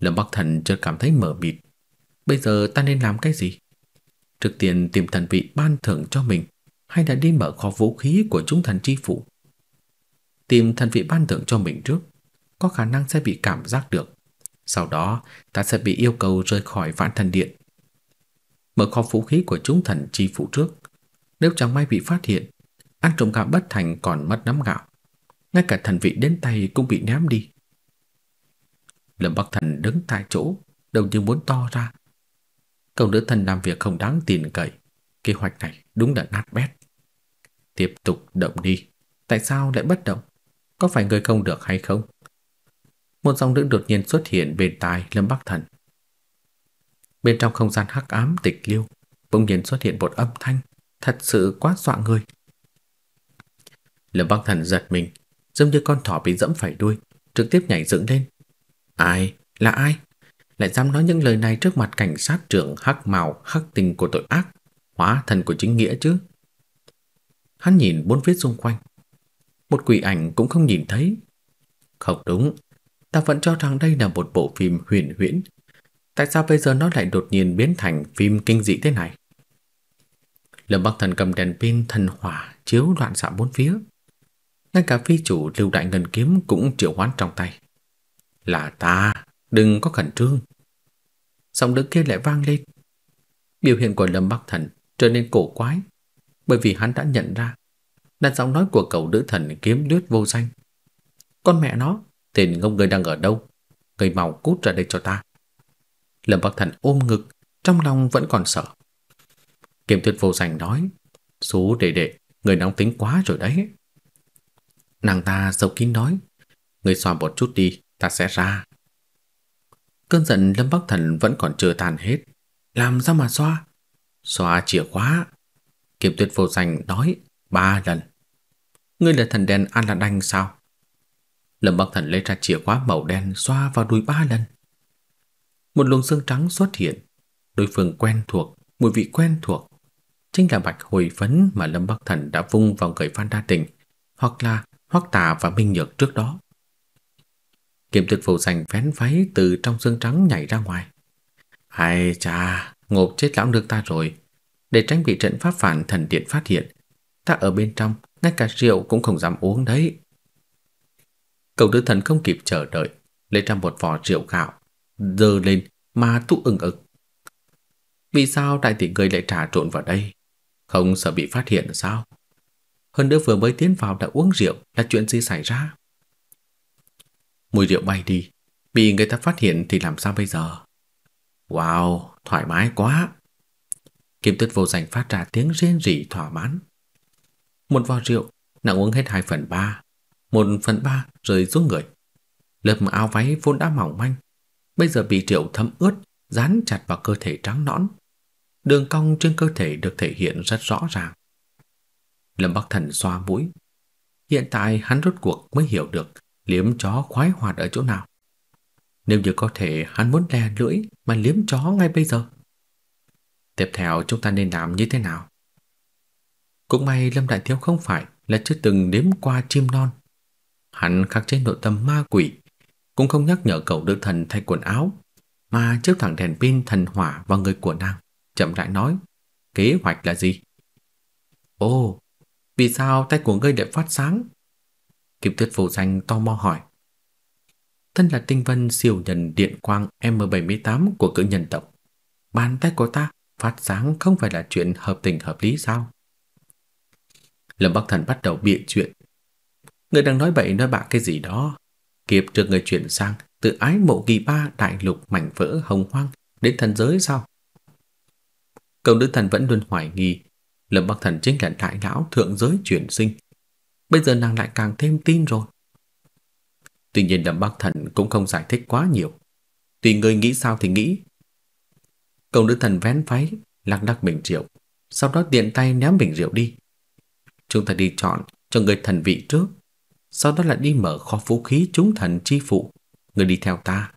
Lâm Bắc Thần chợt cảm thấy mở mịt. Bây giờ ta nên làm cái gì? Trực tiền tìm thần vị ban thưởng cho mình hay là đi mở kho vũ khí của chúng thần chi phủ? Tìm thần vị ban thưởng cho mình trước, có khả năng sẽ bị cảm giác được. Sau đó, ta sẽ bị yêu cầu rời khỏi vạn thần điện. Mở kho vũ khí của chúng thần chi phủ trước. Nếu chẳng may bị phát hiện, Ăn trộm gạo bất thành còn mất nắm gạo. Ngay cả thần vị đến tay cũng bị ném đi. Lâm Bắc Thần đứng tại chỗ, đầu như muốn to ra. Cậu nữ thần làm việc không đáng tin cậy. Kế hoạch này đúng là nát bét. Tiếp tục động đi. Tại sao lại bất động? Có phải người không được hay không? Một dòng nữ đột nhiên xuất hiện bên tai Lâm Bắc Thần. Bên trong không gian hắc ám tịch liêu, bỗng nhiên xuất hiện một âm thanh thật sự quá dọa người. Lâm Bắc Thần giật mình, giống như con thỏ bị dẫm phải đuôi, trực tiếp nhảy dựng lên. Ai? Là ai? Lại dám nói những lời này trước mặt cảnh sát trưởng hắc màu hắc tình của tội ác, hóa thần của chính nghĩa chứ. Hắn nhìn bốn phía xung quanh. Một quỷ ảnh cũng không nhìn thấy. Không đúng, ta vẫn cho rằng đây là một bộ phim huyền huyễn. Tại sao bây giờ nó lại đột nhiên biến thành phim kinh dị thế này? Lâm Bắc Thần cầm đèn pin thần hỏa chiếu loạn xạ bốn phía ngay cả phi chủ lưu đại ngân kiếm cũng triệu hoán trong tay. Là ta, đừng có khẩn trương. Giọng đứa kia lại vang lên. Biểu hiện của Lâm Bắc Thần trở nên cổ quái, bởi vì hắn đã nhận ra là giọng nói của cậu nữ thần kiếm đuyết vô danh. Con mẹ nó, tên ngông người đang ở đâu? Người mau cút ra đây cho ta. Lâm Bắc Thần ôm ngực, trong lòng vẫn còn sợ. Kiếm tuyết vô danh nói, số đệ đệ, người nóng tính quá rồi đấy. Nàng ta sầu kín nói, người xòa một chút đi, ta sẽ ra. Cơn giận Lâm Bắc Thần vẫn còn chưa tàn hết, làm sao mà xoa? Xoa chìa khóa. Kiếm tuyệt vô danh nói ba lần. Ngươi là thần đèn An Lan Anh sao? Lâm Bắc Thần lấy ra chìa khóa màu đen xoa vào đuôi ba lần. Một luồng xương trắng xuất hiện, đối phương quen thuộc, mùi vị quen thuộc, chính là bạch hồi phấn mà Lâm Bắc Thần đã vung vào người Phan Đa Tình, hoặc là Hoắc Tà và Minh Nhược trước đó. Kiếm tuyệt phù sành vén váy từ trong xương trắng nhảy ra ngoài. Ai cha, ngộp chết lão nước ta rồi. Để tránh bị trận pháp phản thần điện phát hiện, ta ở bên trong, ngay cả rượu cũng không dám uống đấy. Cậu nữ thần không kịp chờ đợi, lấy ra một vỏ rượu gạo, dơ lên mà tụ ưng ực. Vì sao đại tỷ người lại trà trộn vào đây? Không sợ bị phát hiện sao? hơn nữa vừa mới tiến vào đã uống rượu là chuyện gì xảy ra? Mùi rượu bay đi, bị người ta phát hiện thì làm sao bây giờ? Wow, thoải mái quá. Kim Tuyết vô danh phát ra tiếng rên rỉ thỏa mãn. Một vò rượu, nàng uống hết 2 phần 3, 1 phần 3 rơi xuống người. Lớp áo váy vốn đã mỏng manh, bây giờ bị rượu thấm ướt, dán chặt vào cơ thể trắng nõn. Đường cong trên cơ thể được thể hiện rất rõ ràng. Lâm Bắc Thần xoa mũi. Hiện tại hắn rốt cuộc mới hiểu được liếm chó khoái hoạt ở chỗ nào. Nếu như có thể hắn muốn lè lưỡi mà liếm chó ngay bây giờ. Tiếp theo chúng ta nên làm như thế nào? Cũng may Lâm Đại Thiếu không phải là chưa từng đếm qua chim non. Hắn khắc chế nội tâm ma quỷ, cũng không nhắc nhở cậu được thần thay quần áo, mà chiếu thẳng đèn pin thần hỏa vào người của nàng, chậm rãi nói, kế hoạch là gì? Ồ, vì sao tay của ngươi lại phát sáng? Kim Tuyết Vô Danh to mò hỏi. Thân là tinh vân siêu nhân điện quang M78 của cử nhân tộc. Bàn tay của ta phát sáng không phải là chuyện hợp tình hợp lý sao? Lâm Bắc Thần bắt đầu bịa chuyện. Người đang nói bậy nói bạ cái gì đó. Kiếp trước người chuyển sang từ ái mộ kỳ ba đại lục mảnh vỡ hồng hoang đến thần giới sao? Cậu nữ thần vẫn luôn hoài nghi Lâm Bắc Thần chính là đại lão thượng giới chuyển sinh. Bây giờ nàng lại càng thêm tin rồi. Tuy nhiên Lâm Bắc Thần cũng không giải thích quá nhiều. Tùy người nghĩ sao thì nghĩ. công nữ thần vén váy, lắc đắc bình rượu, sau đó tiện tay ném bình rượu đi. Chúng ta đi chọn cho người thần vị trước, sau đó lại đi mở kho vũ khí chúng thần chi phụ, người đi theo ta.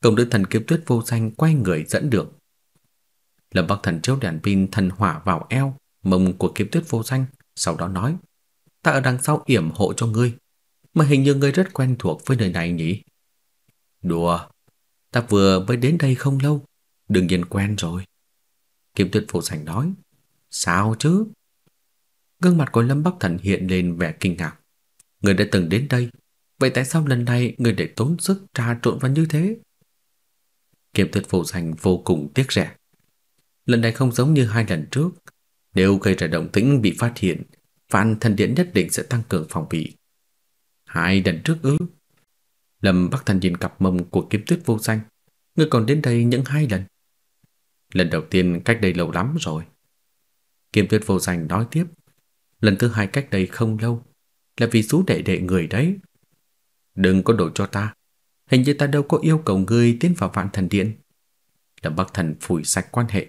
Công nữ thần kiếm tuyết vô danh quay người dẫn đường. Lâm Bắc Thần chiếu đèn pin thần hỏa vào eo, mông của kiếp tuyết vô danh, sau đó nói Ta ở đằng sau yểm hộ cho ngươi, mà hình như ngươi rất quen thuộc với nơi này nhỉ? Đùa, ta vừa mới đến đây không lâu, đương nhiên quen rồi. Kiếp tuyết vô danh nói Sao chứ? Gương mặt của Lâm Bắc Thần hiện lên vẻ kinh ngạc. Người đã từng đến đây, vậy tại sao lần này người lại tốn sức trà trộn vào như thế? Kiếp tuyết vô danh vô cùng tiếc rẻ lần này không giống như hai lần trước, nếu gây ra động tĩnh bị phát hiện, Phan Thần Điện nhất định sẽ tăng cường phòng bị. Hai lần trước ư? Lâm Bắc Thần nhìn cặp mông của Kiếm Tuyết vô danh, ngươi còn đến đây những hai lần. Lần đầu tiên cách đây lâu lắm rồi. Kiếm Tuyết vô danh nói tiếp, lần thứ hai cách đây không lâu, là vì sú đệ đệ người đấy. Đừng có đổ cho ta, hình như ta đâu có yêu cầu ngươi tiến vào Vạn Thần Điện. Lâm Bắc Thần phủi sạch quan hệ,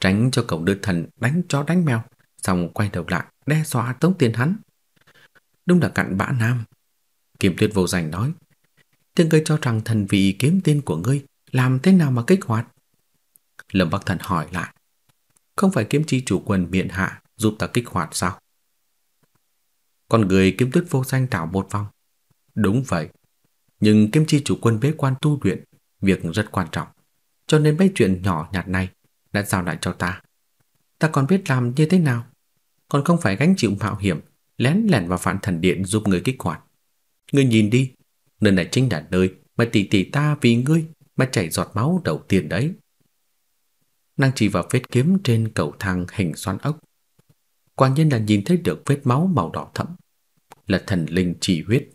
tránh cho cậu đưa thần đánh chó đánh mèo, xong quay đầu lại đe dọa tống tiền hắn. Đúng là cặn bã nam. Kiếm tuyết vô danh nói, tiếng ngươi cho rằng thần vị kiếm tiên của ngươi làm thế nào mà kích hoạt? Lâm Bắc Thần hỏi lại, không phải kiếm chi chủ quần miện hạ giúp ta kích hoạt sao? Con người kiếm tuyết vô danh đảo một vòng. Đúng vậy, nhưng kiếm chi chủ quân bế quan tu luyện, việc rất quan trọng. Cho nên mấy chuyện nhỏ nhặt này lại giao lại cho ta. Ta còn biết làm như thế nào? Còn không phải gánh chịu mạo hiểm, lén lẻn vào phản thần điện giúp người kích hoạt. Ngươi nhìn đi, nơi này chính là nơi mà tỷ tỷ ta vì ngươi mà chảy giọt máu đầu tiên đấy. Nàng chỉ vào vết kiếm trên cầu thang hình xoắn ốc. Quả nhiên là nhìn thấy được vết máu màu đỏ thẫm, là thần linh chỉ huyết.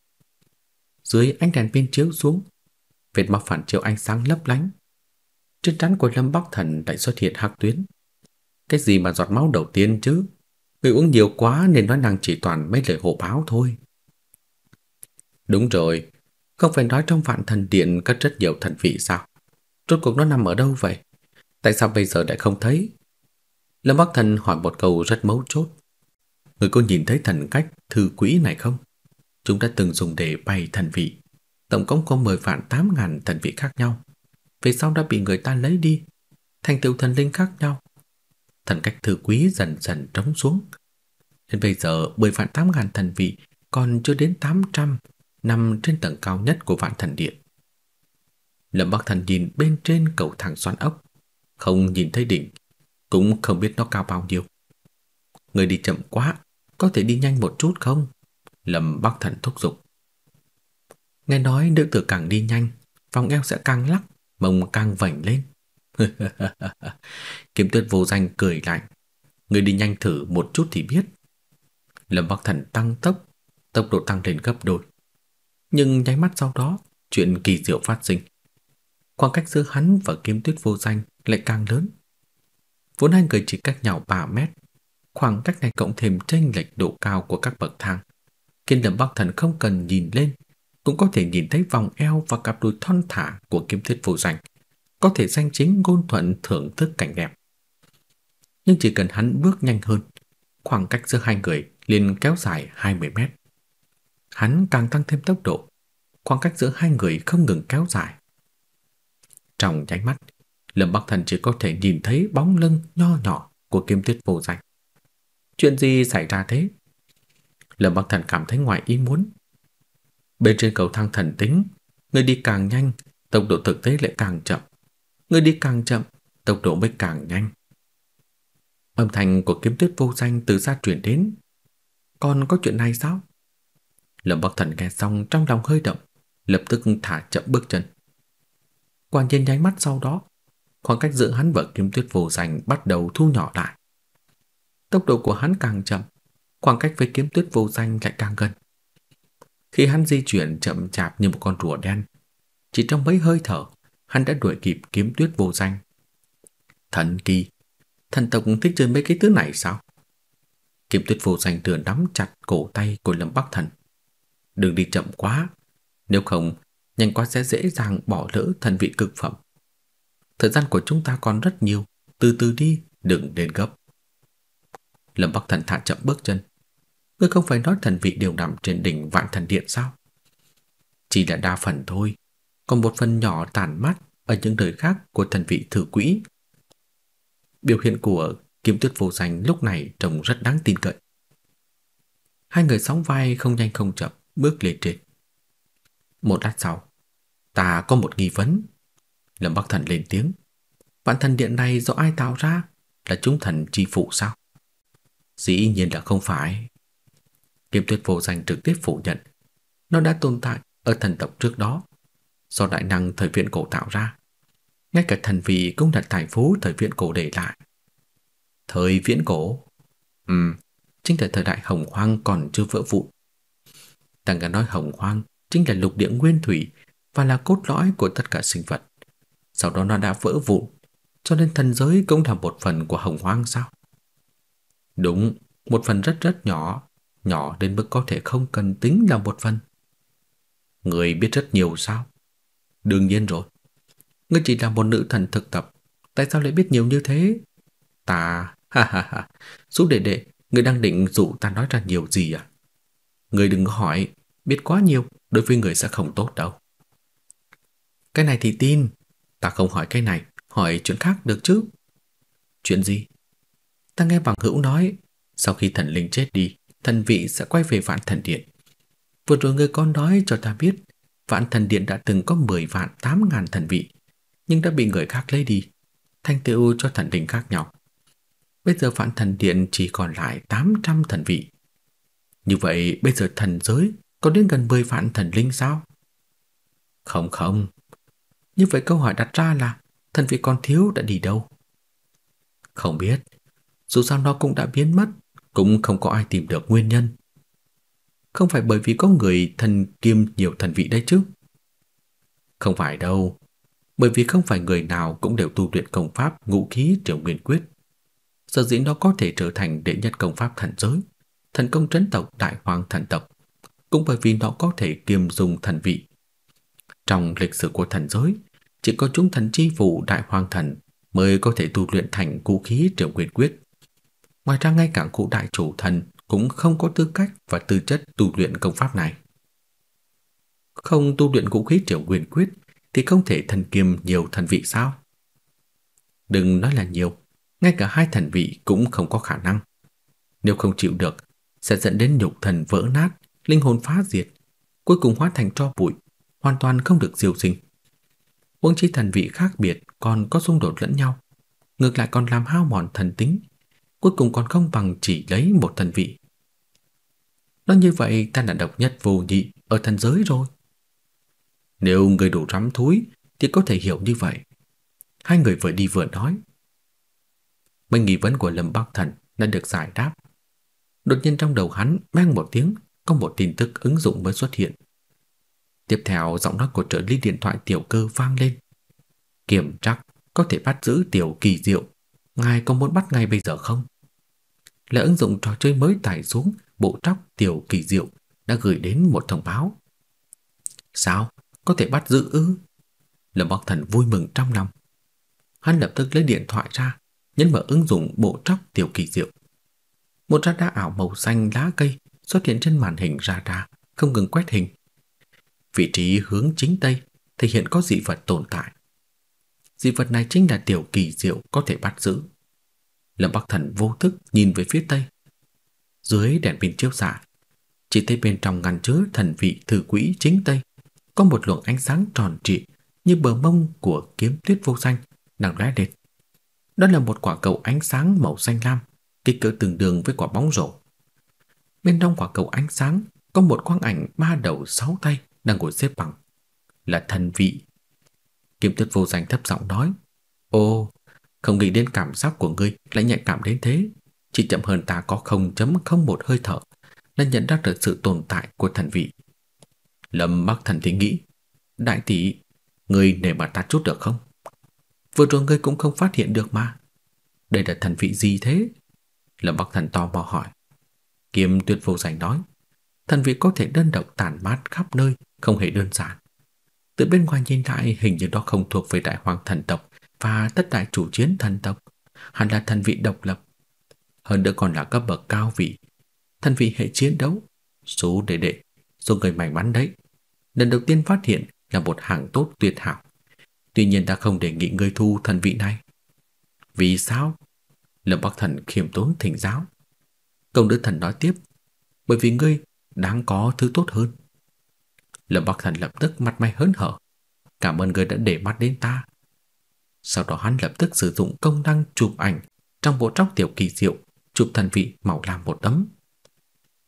Dưới ánh đèn pin chiếu xuống, vết máu phản chiếu ánh sáng lấp lánh, trên trán của Lâm Bắc Thần lại xuất hiện hắc tuyến. Cái gì mà giọt máu đầu tiên chứ? Người uống nhiều quá nên nói năng chỉ toàn mấy lời hộ báo thôi. Đúng rồi, không phải nói trong vạn thần điện có rất nhiều thần vị sao? Rốt cuộc nó nằm ở đâu vậy? Tại sao bây giờ lại không thấy? Lâm Bắc Thần hỏi một câu rất mấu chốt. Người có nhìn thấy thần cách thư quỹ này không? Chúng ta từng dùng để bày thần vị. Tổng cộng có 10 vạn 8 ngàn thần vị khác nhau về sau đã bị người ta lấy đi, thành tựu thần linh khác nhau. Thần cách thứ quý dần dần trống xuống. Đến bây giờ, 10 vạn tám ngàn thần vị còn chưa đến tám trăm nằm trên tầng cao nhất của vạn thần điện. Lâm Bắc Thần nhìn bên trên cầu thang xoắn ốc, không nhìn thấy đỉnh, cũng không biết nó cao bao nhiêu. Người đi chậm quá, có thể đi nhanh một chút không? Lâm Bắc Thần thúc giục. Nghe nói nữ tử càng đi nhanh, vòng eo sẽ càng lắc, mông căng vảnh lên. Kiếm tuyết vô danh cười lạnh. Người đi nhanh thử một chút thì biết. Lâm Bắc Thần tăng tốc, tốc độ tăng lên gấp đôi. Nhưng nháy mắt sau đó, chuyện kỳ diệu phát sinh. Khoảng cách giữa hắn và kiếm tuyết vô danh lại càng lớn. Vốn hai người chỉ cách nhau 3 mét. Khoảng cách này cộng thêm tranh lệch độ cao của các bậc thang. Kiên Lâm Bắc Thần không cần nhìn lên cũng có thể nhìn thấy vòng eo và cặp đùi thon thả của kiếm tuyết vô danh, có thể danh chính ngôn thuận thưởng thức cảnh đẹp. Nhưng chỉ cần hắn bước nhanh hơn, khoảng cách giữa hai người liền kéo dài 20 mét. Hắn càng tăng thêm tốc độ, khoảng cách giữa hai người không ngừng kéo dài. Trong nháy mắt, Lâm Bắc Thần chỉ có thể nhìn thấy bóng lưng nho nhỏ của Kim Tuyết vô danh. Chuyện gì xảy ra thế? Lâm Bắc Thần cảm thấy ngoài ý muốn, Bên trên cầu thang thần tính, người đi càng nhanh, tốc độ thực tế lại càng chậm. Người đi càng chậm, tốc độ mới càng nhanh. Âm thanh của kiếm tuyết vô danh từ xa truyền đến. Còn có chuyện này sao? Lâm Bắc Thần nghe xong trong lòng hơi động, lập tức thả chậm bước chân. Quan nhiên nháy mắt sau đó, khoảng cách giữa hắn và kiếm tuyết vô danh bắt đầu thu nhỏ lại. Tốc độ của hắn càng chậm, khoảng cách với kiếm tuyết vô danh lại càng gần khi hắn di chuyển chậm chạp như một con rùa đen. Chỉ trong mấy hơi thở, hắn đã đuổi kịp kiếm tuyết vô danh. Thần kỳ, thần tộc cũng thích chơi mấy cái thứ này sao? Kiếm tuyết vô danh tựa nắm chặt cổ tay của Lâm Bắc Thần. Đừng đi chậm quá, nếu không nhanh quá sẽ dễ dàng bỏ lỡ thần vị cực phẩm. Thời gian của chúng ta còn rất nhiều, từ từ đi, đừng đến gấp. Lâm Bắc Thần thả chậm bước chân, Ngươi không phải nói thần vị đều nằm trên đỉnh vạn thần điện sao? Chỉ là đa phần thôi, còn một phần nhỏ tàn mát ở những đời khác của thần vị thử quỹ. Biểu hiện của kiếm tuyết vô danh lúc này trông rất đáng tin cậy. Hai người sóng vai không nhanh không chậm bước lên trên. Một lát sau, ta có một nghi vấn. Lâm Bắc Thần lên tiếng. Vạn thần điện này do ai tạo ra? Là chúng thần chi phụ sao? Dĩ nhiên là không phải kim tuyết vô danh trực tiếp phủ nhận. Nó đã tồn tại ở thần tộc trước đó, do đại năng thời viện cổ tạo ra. Ngay cả thần vị cũng đặt tài phú thời viện cổ để lại. Thời viễn cổ? Ừm, chính là thời đại hồng hoang còn chưa vỡ vụn. Tàng cả nói hồng hoang chính là lục địa nguyên thủy và là cốt lõi của tất cả sinh vật. Sau đó nó đã vỡ vụn, cho nên thần giới cũng là một phần của hồng hoang sao? Đúng, một phần rất rất nhỏ, nhỏ đến mức có thể không cần tính là một phần. Người biết rất nhiều sao? Đương nhiên rồi. Ngươi chỉ là một nữ thần thực tập, tại sao lại biết nhiều như thế? Ta, ha ha ha, giúp đệ đệ, ngươi đang định dụ ta nói ra nhiều gì à? Ngươi đừng hỏi, biết quá nhiều đối với người sẽ không tốt đâu. Cái này thì tin, ta không hỏi cái này, hỏi chuyện khác được chứ? Chuyện gì? Ta nghe bằng hữu nói, sau khi thần linh chết đi, thần vị sẽ quay về vạn thần điện. Vừa rồi người con nói cho ta biết, vạn thần điện đã từng có 10 vạn 8 ngàn thần vị, nhưng đã bị người khác lấy đi, thanh tựu cho thần đình khác nhau. Bây giờ vạn thần điện chỉ còn lại 800 thần vị. Như vậy bây giờ thần giới có đến gần 10 vạn thần linh sao? Không không. Như vậy câu hỏi đặt ra là thần vị còn thiếu đã đi đâu? Không biết. Dù sao nó cũng đã biến mất cũng không có ai tìm được nguyên nhân. Không phải bởi vì có người thần kiêm nhiều thần vị đấy chứ? Không phải đâu, bởi vì không phải người nào cũng đều tu luyện công pháp ngũ khí triều nguyên quyết. Sở dĩ nó có thể trở thành đệ nhất công pháp thần giới, thần công trấn tộc đại hoàng thần tộc, cũng bởi vì nó có thể kiêm dùng thần vị. Trong lịch sử của thần giới, chỉ có chúng thần chi phụ đại hoàng thần mới có thể tu luyện thành ngũ khí triều nguyên quyết. Ngoài ra ngay cả cụ đại chủ thần cũng không có tư cách và tư chất tu luyện công pháp này. Không tu luyện vũ khí triệu quyền quyết thì không thể thần kiêm nhiều thần vị sao? Đừng nói là nhiều, ngay cả hai thần vị cũng không có khả năng. Nếu không chịu được, sẽ dẫn đến nhục thần vỡ nát, linh hồn phá diệt, cuối cùng hóa thành tro bụi, hoàn toàn không được diêu sinh. Huống chi thần vị khác biệt còn có xung đột lẫn nhau, ngược lại còn làm hao mòn thần tính, cuối cùng còn không bằng chỉ lấy một thần vị. Nói như vậy ta là độc nhất vô nhị ở thần giới rồi. Nếu người đủ rắm thúi thì có thể hiểu như vậy. Hai người vừa đi vừa nói. Mấy nghi vấn của Lâm Bắc Thần đã được giải đáp. Đột nhiên trong đầu hắn mang một tiếng có một tin tức ứng dụng mới xuất hiện. Tiếp theo giọng nói của trợ lý điện thoại tiểu cơ vang lên. Kiểm trắc có thể bắt giữ tiểu kỳ diệu. Ngài có muốn bắt ngay bây giờ không? là ứng dụng trò chơi mới tải xuống bộ tróc tiểu kỳ diệu đã gửi đến một thông báo. Sao? Có thể bắt giữ ư? Lâm Bắc Thần vui mừng trong lòng. Hắn lập tức lấy điện thoại ra, nhấn mở ứng dụng bộ tróc tiểu kỳ diệu. Một đá ảo màu xanh lá cây xuất hiện trên màn hình ra ra, không ngừng quét hình. Vị trí hướng chính tây thể hiện có dị vật tồn tại. Dị vật này chính là tiểu kỳ diệu có thể bắt giữ. Lâm Bắc Thần vô thức nhìn về phía tây. Dưới đèn pin chiếu xạ, chỉ thấy bên trong ngăn chứa thần vị thư quỹ chính tây có một luồng ánh sáng tròn trịa như bờ mông của kiếm tuyết vô xanh đang lóe lên. Đó là một quả cầu ánh sáng màu xanh lam, kích cỡ tương đương với quả bóng rổ. Bên trong quả cầu ánh sáng có một quang ảnh ba đầu sáu tay đang ngồi xếp bằng, là thần vị. Kiếm tuyết vô danh thấp giọng nói: "Ô, không nghĩ đến cảm giác của ngươi lại nhạy cảm đến thế. Chỉ chậm hơn ta có 0.01 hơi thở đã nhận ra được sự tồn tại của thần vị. Lâm Bắc Thần thì nghĩ, đại tỷ, ngươi để mà ta chút được không? Vừa rồi ngươi cũng không phát hiện được mà. Đây là thần vị gì thế? Lâm Bắc Thần tò mò hỏi. Kiếm tuyệt vô giành nói, thần vị có thể đơn độc tàn mát khắp nơi, không hề đơn giản. Từ bên ngoài nhìn lại hình như đó không thuộc về đại hoàng thần tộc và tất đại chủ chiến thần tộc, hẳn là thần vị độc lập. Hơn nữa còn là cấp bậc cao vị, thần vị hệ chiến đấu, số đệ đệ, số người may mắn đấy. Lần đầu tiên phát hiện là một hàng tốt tuyệt hảo. Tuy nhiên ta không đề nghị ngươi thu thần vị này. Vì sao? Lâm Bắc Thần khiêm tốn thỉnh giáo. Công đức thần nói tiếp, bởi vì ngươi đáng có thứ tốt hơn. Lâm Bắc Thần lập tức mặt mày hớn hở. Cảm ơn ngươi đã để mắt đến ta. Sau đó hắn lập tức sử dụng công năng chụp ảnh trong bộ tróc tiểu kỳ diệu, chụp thần vị màu lam một tấm.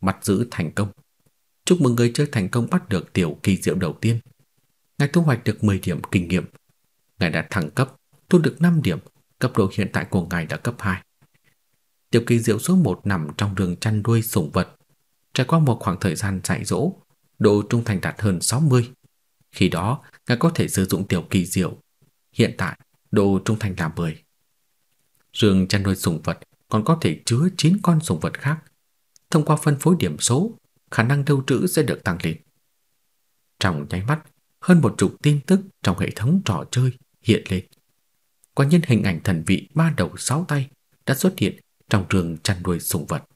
mặt giữ thành công. Chúc mừng người chơi thành công bắt được tiểu kỳ diệu đầu tiên. Ngài thu hoạch được 10 điểm kinh nghiệm. Ngài đạt thăng cấp, thu được 5 điểm, cấp độ hiện tại của ngài đã cấp 2. Tiểu kỳ diệu số 1 nằm trong đường chăn nuôi sủng vật. Trải qua một khoảng thời gian dạy dỗ, độ trung thành đạt hơn 60. Khi đó, ngài có thể sử dụng tiểu kỳ diệu. Hiện tại, độ trung thành là 10. Rừng chăn nuôi sủng vật còn có thể chứa 9 con sủng vật khác. Thông qua phân phối điểm số, khả năng lưu trữ sẽ được tăng lên. Trong nháy mắt, hơn một chục tin tức trong hệ thống trò chơi hiện lên. Quả nhiên hình ảnh thần vị ba đầu sáu tay đã xuất hiện trong trường chăn nuôi sủng vật.